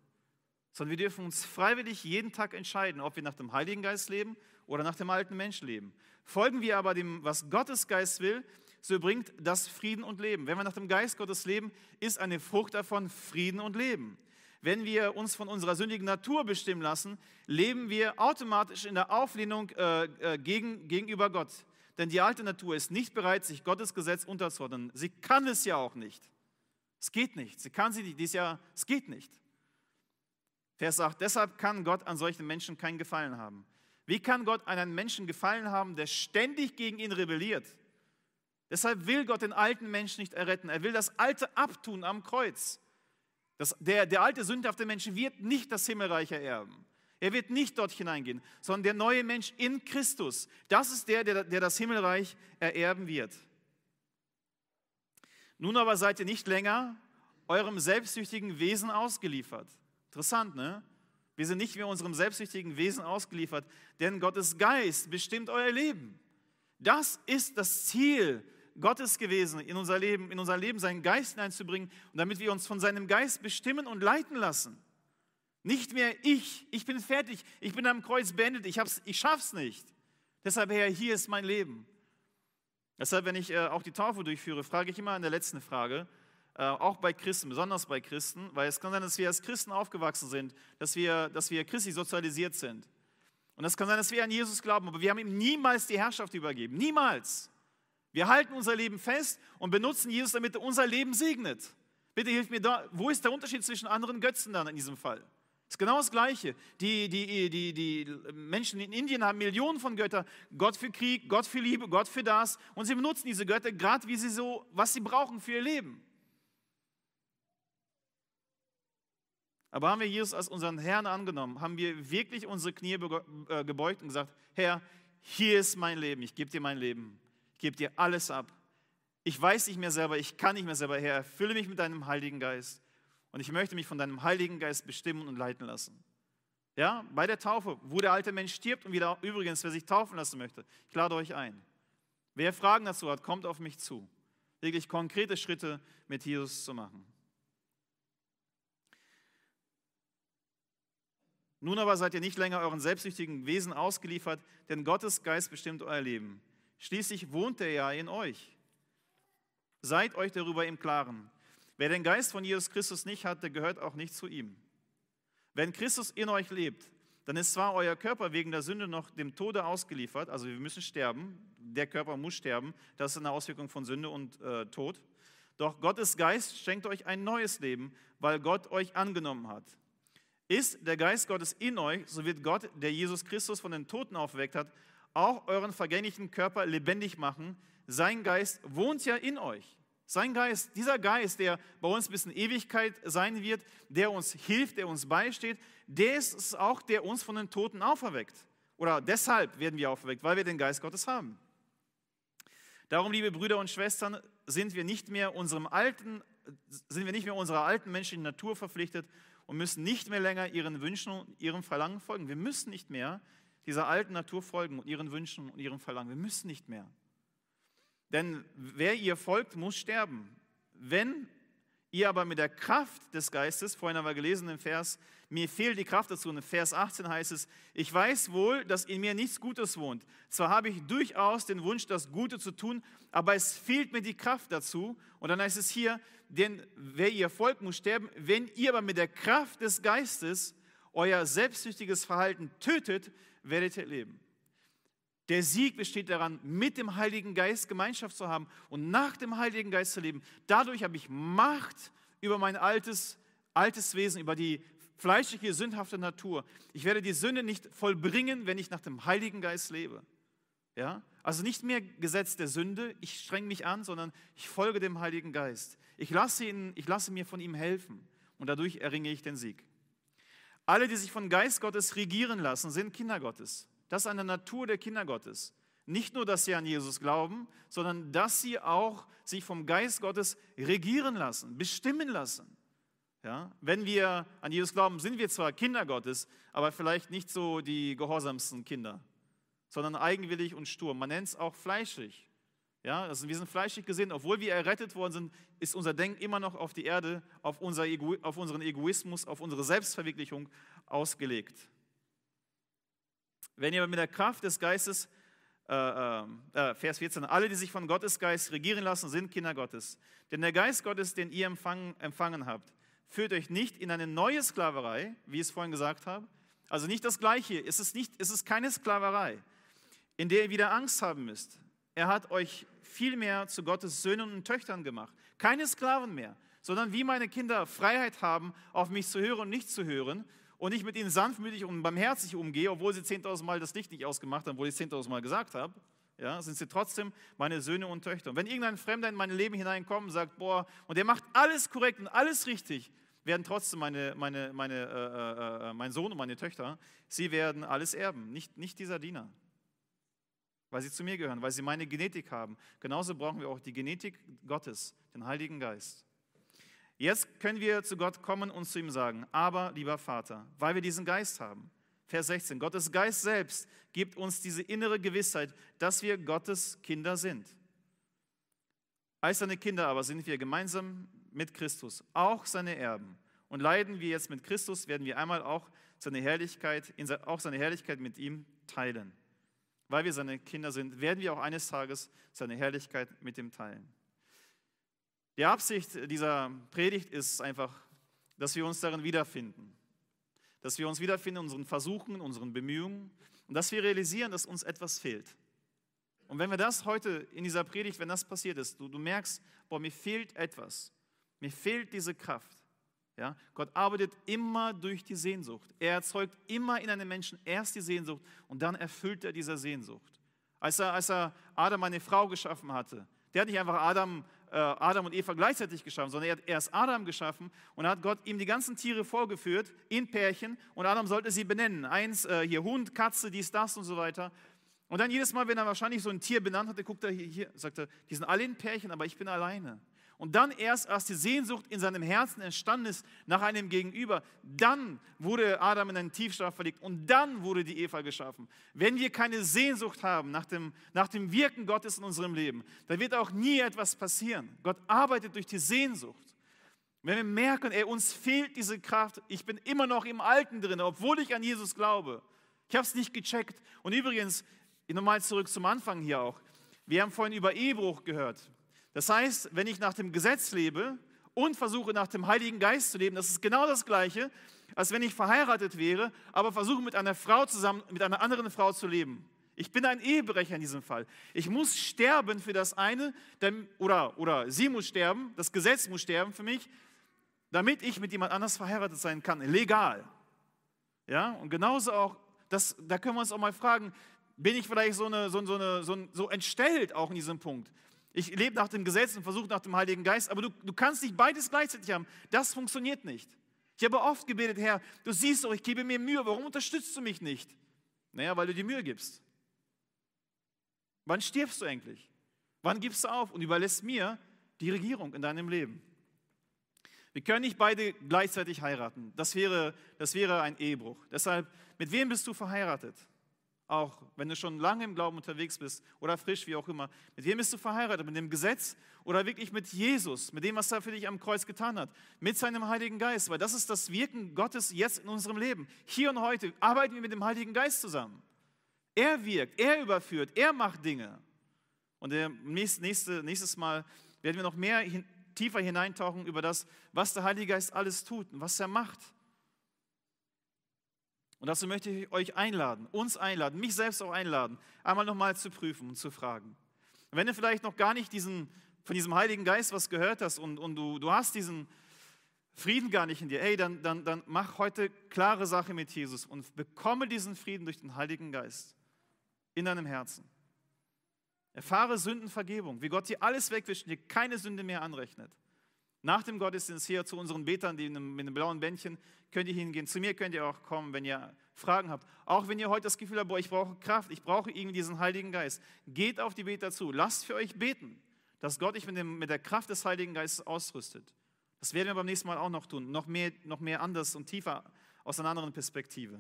sondern wir dürfen uns freiwillig jeden Tag entscheiden, ob wir nach dem Heiligen Geist leben oder nach dem alten Menschen leben. Folgen wir aber dem, was Gottes Geist will, so bringt das Frieden und Leben. Wenn wir nach dem Geist Gottes leben, ist eine Frucht davon Frieden und Leben. Wenn wir uns von unserer sündigen Natur bestimmen lassen, leben wir automatisch in der Auflehnung äh, äh gegen, gegenüber Gott. Denn die alte Natur ist nicht bereit, sich Gottes Gesetz unterzuordnen. Sie kann es ja auch nicht. Es geht nicht. Sie kann sie nicht. Dies Jahr, es geht nicht. Vers 8. deshalb kann Gott an solchen Menschen keinen Gefallen haben. Wie kann Gott an einen Menschen Gefallen haben, der ständig gegen ihn rebelliert? Deshalb will Gott den alten Menschen nicht erretten. Er will das Alte abtun am Kreuz. Das, der, der alte sündhafte Mensch wird nicht das Himmelreich ererben. Er wird nicht dort hineingehen, sondern der neue Mensch in Christus. Das ist der, der, der das Himmelreich ererben wird. Nun aber seid ihr nicht länger eurem selbstsüchtigen Wesen ausgeliefert. Interessant, ne? Wir sind nicht mehr unserem selbstsüchtigen Wesen ausgeliefert, denn Gottes Geist bestimmt euer Leben. Das ist das Ziel Gottes gewesen, in unser Leben, in unser Leben seinen Geist hineinzubringen und damit wir uns von seinem Geist bestimmen und leiten lassen. Nicht mehr ich, ich bin fertig, ich bin am Kreuz beendet, ich, hab's, ich schaff's nicht. Deshalb, Herr, hier ist mein Leben. Deshalb, wenn ich äh, auch die Taufe durchführe, frage ich immer in der letzten Frage, äh, auch bei Christen, besonders bei Christen, weil es kann sein, dass wir als Christen aufgewachsen sind, dass wir, dass wir christlich sozialisiert sind. Und es kann sein, dass wir an Jesus glauben, aber wir haben ihm niemals die Herrschaft übergeben. Niemals. Wir halten unser Leben fest und benutzen Jesus, damit er unser Leben segnet. Bitte hilf mir da, wo ist der Unterschied zwischen anderen Götzen dann in diesem Fall? Ist genau das Gleiche. Die, die, die, die Menschen in Indien haben Millionen von Göttern. Gott für Krieg, Gott für Liebe, Gott für das. Und sie benutzen diese Götter gerade, wie sie so, was sie brauchen für ihr Leben. Aber haben wir Jesus als unseren Herrn angenommen? Haben wir wirklich unsere Knie äh, gebeugt und gesagt, Herr, hier ist mein Leben, ich gebe dir mein Leben gebe dir alles ab. Ich weiß nicht mehr selber, ich kann nicht mehr selber her. Erfülle mich mit deinem Heiligen Geist. Und ich möchte mich von deinem Heiligen Geist bestimmen und leiten lassen. Ja, bei der Taufe, wo der alte Mensch stirbt und wieder übrigens, wer sich taufen lassen möchte, ich lade euch ein. Wer Fragen dazu hat, kommt auf mich zu. Wirklich konkrete Schritte mit Jesus zu machen. Nun aber seid ihr nicht länger euren selbstsüchtigen Wesen ausgeliefert, denn Gottes Geist bestimmt euer Leben. Schließlich wohnt er ja in euch. Seid euch darüber im Klaren. Wer den Geist von Jesus Christus nicht hat, der gehört auch nicht zu ihm. Wenn Christus in euch lebt, dann ist zwar euer Körper wegen der Sünde noch dem Tode ausgeliefert, also wir müssen sterben, der Körper muss sterben, das ist eine Auswirkung von Sünde und äh, Tod. Doch Gottes Geist schenkt euch ein neues Leben, weil Gott euch angenommen hat. Ist der Geist Gottes in euch, so wird Gott, der Jesus Christus von den Toten aufweckt hat, auch euren vergänglichen Körper lebendig machen. Sein Geist wohnt ja in euch. Sein Geist, dieser Geist, der bei uns bis in Ewigkeit sein wird, der uns hilft, der uns beisteht, der ist es auch, der uns von den Toten auferweckt. Oder deshalb werden wir auferweckt, weil wir den Geist Gottes haben. Darum, liebe Brüder und Schwestern, sind wir nicht mehr unserem alten, sind wir nicht mehr unserer alten menschlichen Natur verpflichtet und müssen nicht mehr länger ihren Wünschen und ihrem Verlangen folgen. Wir müssen nicht mehr dieser alten Natur folgen und ihren Wünschen und ihrem Verlangen. Wir müssen nicht mehr. Denn wer ihr folgt, muss sterben. Wenn ihr aber mit der Kraft des Geistes, vorhin haben wir gelesen im Vers, mir fehlt die Kraft dazu, und in Vers 18 heißt es, ich weiß wohl, dass in mir nichts Gutes wohnt. Zwar habe ich durchaus den Wunsch, das Gute zu tun, aber es fehlt mir die Kraft dazu. Und dann heißt es hier, denn wer ihr folgt, muss sterben. Wenn ihr aber mit der Kraft des Geistes euer selbstsüchtiges Verhalten tötet, werdet ihr leben. Der Sieg besteht daran, mit dem Heiligen Geist Gemeinschaft zu haben und nach dem Heiligen Geist zu leben. Dadurch habe ich Macht über mein altes, altes Wesen, über die fleischliche, sündhafte Natur. Ich werde die Sünde nicht vollbringen, wenn ich nach dem Heiligen Geist lebe. Ja? Also nicht mehr Gesetz der Sünde, ich streng mich an, sondern ich folge dem Heiligen Geist. Ich lasse, ihn, ich lasse mir von ihm helfen und dadurch erringe ich den Sieg. Alle, die sich von Geist Gottes regieren lassen, sind Kinder Gottes. Das ist eine Natur der Kinder Gottes. Nicht nur, dass sie an Jesus glauben, sondern dass sie auch sich vom Geist Gottes regieren lassen, bestimmen lassen. Ja? Wenn wir an Jesus glauben, sind wir zwar Kinder Gottes, aber vielleicht nicht so die gehorsamsten Kinder, sondern eigenwillig und stur. Man nennt es auch fleischig. Ja, also wir sind fleischig gesehen, obwohl wir errettet worden sind, ist unser Denken immer noch auf die Erde, auf, unser Ego, auf unseren Egoismus, auf unsere Selbstverwirklichung ausgelegt. Wenn ihr mit der Kraft des Geistes, äh, äh, äh Vers 14, alle, die sich von Gottes Geist regieren lassen, sind Kinder Gottes. Denn der Geist Gottes, den ihr empfangen, empfangen habt, führt euch nicht in eine neue Sklaverei, wie ich es vorhin gesagt habe. Also nicht das Gleiche, es ist, nicht, es ist keine Sklaverei, in der ihr wieder Angst haben müsst er hat euch vielmehr zu Gottes Söhnen und Töchtern gemacht. Keine Sklaven mehr, sondern wie meine Kinder Freiheit haben, auf mich zu hören und nicht zu hören. Und ich mit ihnen sanftmütig und barmherzig umgehe, obwohl sie 10.000 Mal das Licht nicht ausgemacht haben, obwohl ich 10.000 Mal gesagt habe. Ja, sind sie trotzdem meine Söhne und Töchter. Und wenn irgendein Fremder in mein Leben hineinkommt und sagt, boah, und der macht alles korrekt und alles richtig, werden trotzdem meine, meine, meine, äh, äh, äh, äh mein Sohn und meine Töchter, sie werden alles erben, nicht, nicht dieser Diener weil sie zu mir gehören, weil sie meine Genetik haben. Genauso brauchen wir auch die Genetik Gottes, den Heiligen Geist. Jetzt können wir zu Gott kommen und zu ihm sagen, aber lieber Vater, weil wir diesen Geist haben. Vers 16, Gottes Geist selbst gibt uns diese innere Gewissheit, dass wir Gottes Kinder sind. Als seine Kinder aber sind wir gemeinsam mit Christus, auch seine Erben. Und leiden wir jetzt mit Christus, werden wir einmal auch seine Herrlichkeit, auch seine Herrlichkeit mit ihm teilen. Weil wir seine Kinder sind, werden wir auch eines Tages seine Herrlichkeit mit ihm teilen. Die Absicht dieser Predigt ist einfach, dass wir uns darin wiederfinden. Dass wir uns wiederfinden in unseren Versuchen, unseren Bemühungen und dass wir realisieren, dass uns etwas fehlt. Und wenn wir das heute in dieser Predigt, wenn das passiert ist, du, du merkst, boah, mir fehlt etwas. Mir fehlt diese Kraft. Ja? Gott arbeitet immer durch die Sehnsucht. Er erzeugt immer in einem Menschen erst die Sehnsucht und dann erfüllt er diese Sehnsucht. Als er, als er Adam eine Frau geschaffen hatte, der hat nicht einfach Adam, äh, Adam und Eva gleichzeitig geschaffen, sondern er hat erst Adam geschaffen und hat Gott ihm die ganzen Tiere vorgeführt in Pärchen und Adam sollte sie benennen. Eins, äh, hier Hund, Katze, dies, das und so weiter. Und dann jedes Mal, wenn er wahrscheinlich so ein Tier benannt hatte, guckt er hier, hier sagt er, die sind alle in Pärchen, aber ich bin alleine und dann erst, als die Sehnsucht in seinem Herzen entstanden ist nach einem Gegenüber, dann wurde Adam in einen Tiefschlaf verlegt und dann wurde die Eva geschaffen. Wenn wir keine Sehnsucht haben nach dem, nach dem Wirken Gottes in unserem Leben, dann wird auch nie etwas passieren. Gott arbeitet durch die Sehnsucht. Wenn wir merken, ey, uns fehlt diese Kraft, ich bin immer noch im Alten drin, obwohl ich an Jesus glaube. Ich habe es nicht gecheckt. Und übrigens, nochmal zurück zum Anfang hier auch. Wir haben vorhin über Ehebruch gehört. Das heißt, wenn ich nach dem Gesetz lebe und versuche nach dem Heiligen Geist zu leben, das ist genau das Gleiche, als wenn ich verheiratet wäre, aber versuche mit einer Frau zusammen, mit einer anderen Frau zu leben. Ich bin ein Ehebrecher in diesem Fall. Ich muss sterben für das eine, oder, oder sie muss sterben, das Gesetz muss sterben für mich, damit ich mit jemand anders verheiratet sein kann, legal. Ja, und genauso auch, das, da können wir uns auch mal fragen, bin ich vielleicht so, eine, so, so, eine, so, so entstellt auch in diesem Punkt? Ich lebe nach dem Gesetz und versuche nach dem Heiligen Geist, aber du, du kannst nicht beides gleichzeitig haben. Das funktioniert nicht. Ich habe oft gebetet, Herr, du siehst doch, ich gebe mir Mühe, warum unterstützt du mich nicht? Naja, weil du dir Mühe gibst. Wann stirbst du eigentlich? Wann gibst du auf und überlässt mir die Regierung in deinem Leben? Wir können nicht beide gleichzeitig heiraten. Das wäre, das wäre ein Ehebruch. Deshalb, mit wem bist du verheiratet? auch wenn du schon lange im Glauben unterwegs bist oder frisch, wie auch immer, mit wem bist du verheiratet? Mit dem Gesetz oder wirklich mit Jesus, mit dem, was er für dich am Kreuz getan hat, mit seinem Heiligen Geist, weil das ist das Wirken Gottes jetzt in unserem Leben. Hier und heute arbeiten wir mit dem Heiligen Geist zusammen. Er wirkt, er überführt, er macht Dinge. Und nächste, nächste, nächstes Mal werden wir noch mehr hin, tiefer hineintauchen über das, was der Heilige Geist alles tut und was er macht. Und dazu möchte ich euch einladen, uns einladen, mich selbst auch einladen, einmal nochmal zu prüfen und zu fragen. wenn du vielleicht noch gar nicht diesen, von diesem Heiligen Geist was gehört hast und, und du, du hast diesen Frieden gar nicht in dir, hey, dann, dann, dann mach heute klare Sache mit Jesus und bekomme diesen Frieden durch den Heiligen Geist in deinem Herzen. Erfahre Sündenvergebung, wie Gott dir alles wegwischt und dir keine Sünde mehr anrechnet. Nach dem Gottesdienst hier zu unseren Betern die mit dem blauen Bändchen könnt ihr hingehen. Zu mir könnt ihr auch kommen, wenn ihr Fragen habt. Auch wenn ihr heute das Gefühl habt, boah, ich brauche Kraft, ich brauche irgendwie diesen Heiligen Geist. Geht auf die Beter zu. Lasst für euch beten, dass Gott euch mit, dem, mit der Kraft des Heiligen Geistes ausrüstet. Das werden wir beim nächsten Mal auch noch tun. Noch mehr, noch mehr anders und tiefer aus einer anderen Perspektive.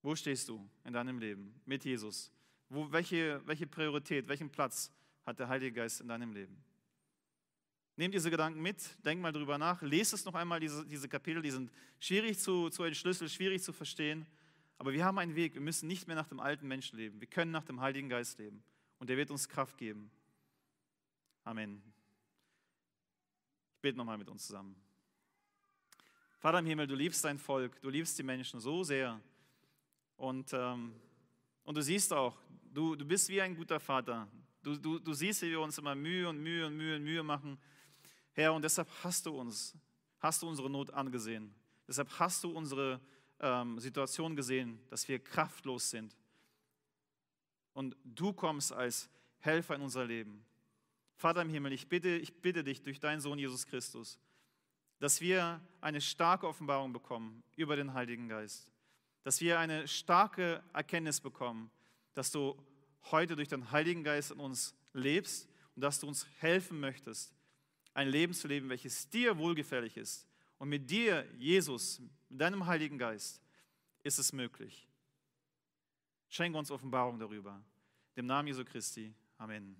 Wo stehst du in deinem Leben mit Jesus? Wo, welche, welche Priorität, welchen Platz hat der Heilige Geist in deinem Leben? Nehmt diese Gedanken mit, denkt mal drüber nach, lest es noch einmal, diese, diese Kapitel, die sind schwierig zu, zu entschlüsseln, schwierig zu verstehen. Aber wir haben einen Weg, wir müssen nicht mehr nach dem alten Menschen leben, wir können nach dem Heiligen Geist leben. Und er wird uns Kraft geben. Amen. Ich bete nochmal mit uns zusammen. Vater im Himmel, du liebst dein Volk, du liebst die Menschen so sehr. Und, ähm, und du siehst auch, du, du bist wie ein guter Vater. Du, du, du siehst, wie wir uns immer Mühe und Mühe und Mühe und Mühe machen Herr, und deshalb hast du uns, hast du unsere Not angesehen. Deshalb hast du unsere ähm, Situation gesehen, dass wir kraftlos sind. Und du kommst als Helfer in unser Leben. Vater im Himmel, ich bitte, ich bitte dich durch deinen Sohn Jesus Christus, dass wir eine starke Offenbarung bekommen über den Heiligen Geist, dass wir eine starke Erkenntnis bekommen, dass du heute durch den Heiligen Geist in uns lebst und dass du uns helfen möchtest, ein Leben zu leben, welches dir wohlgefällig ist. Und mit dir, Jesus, mit deinem Heiligen Geist, ist es möglich. Schenke uns Offenbarung darüber. Im Namen Jesu Christi. Amen.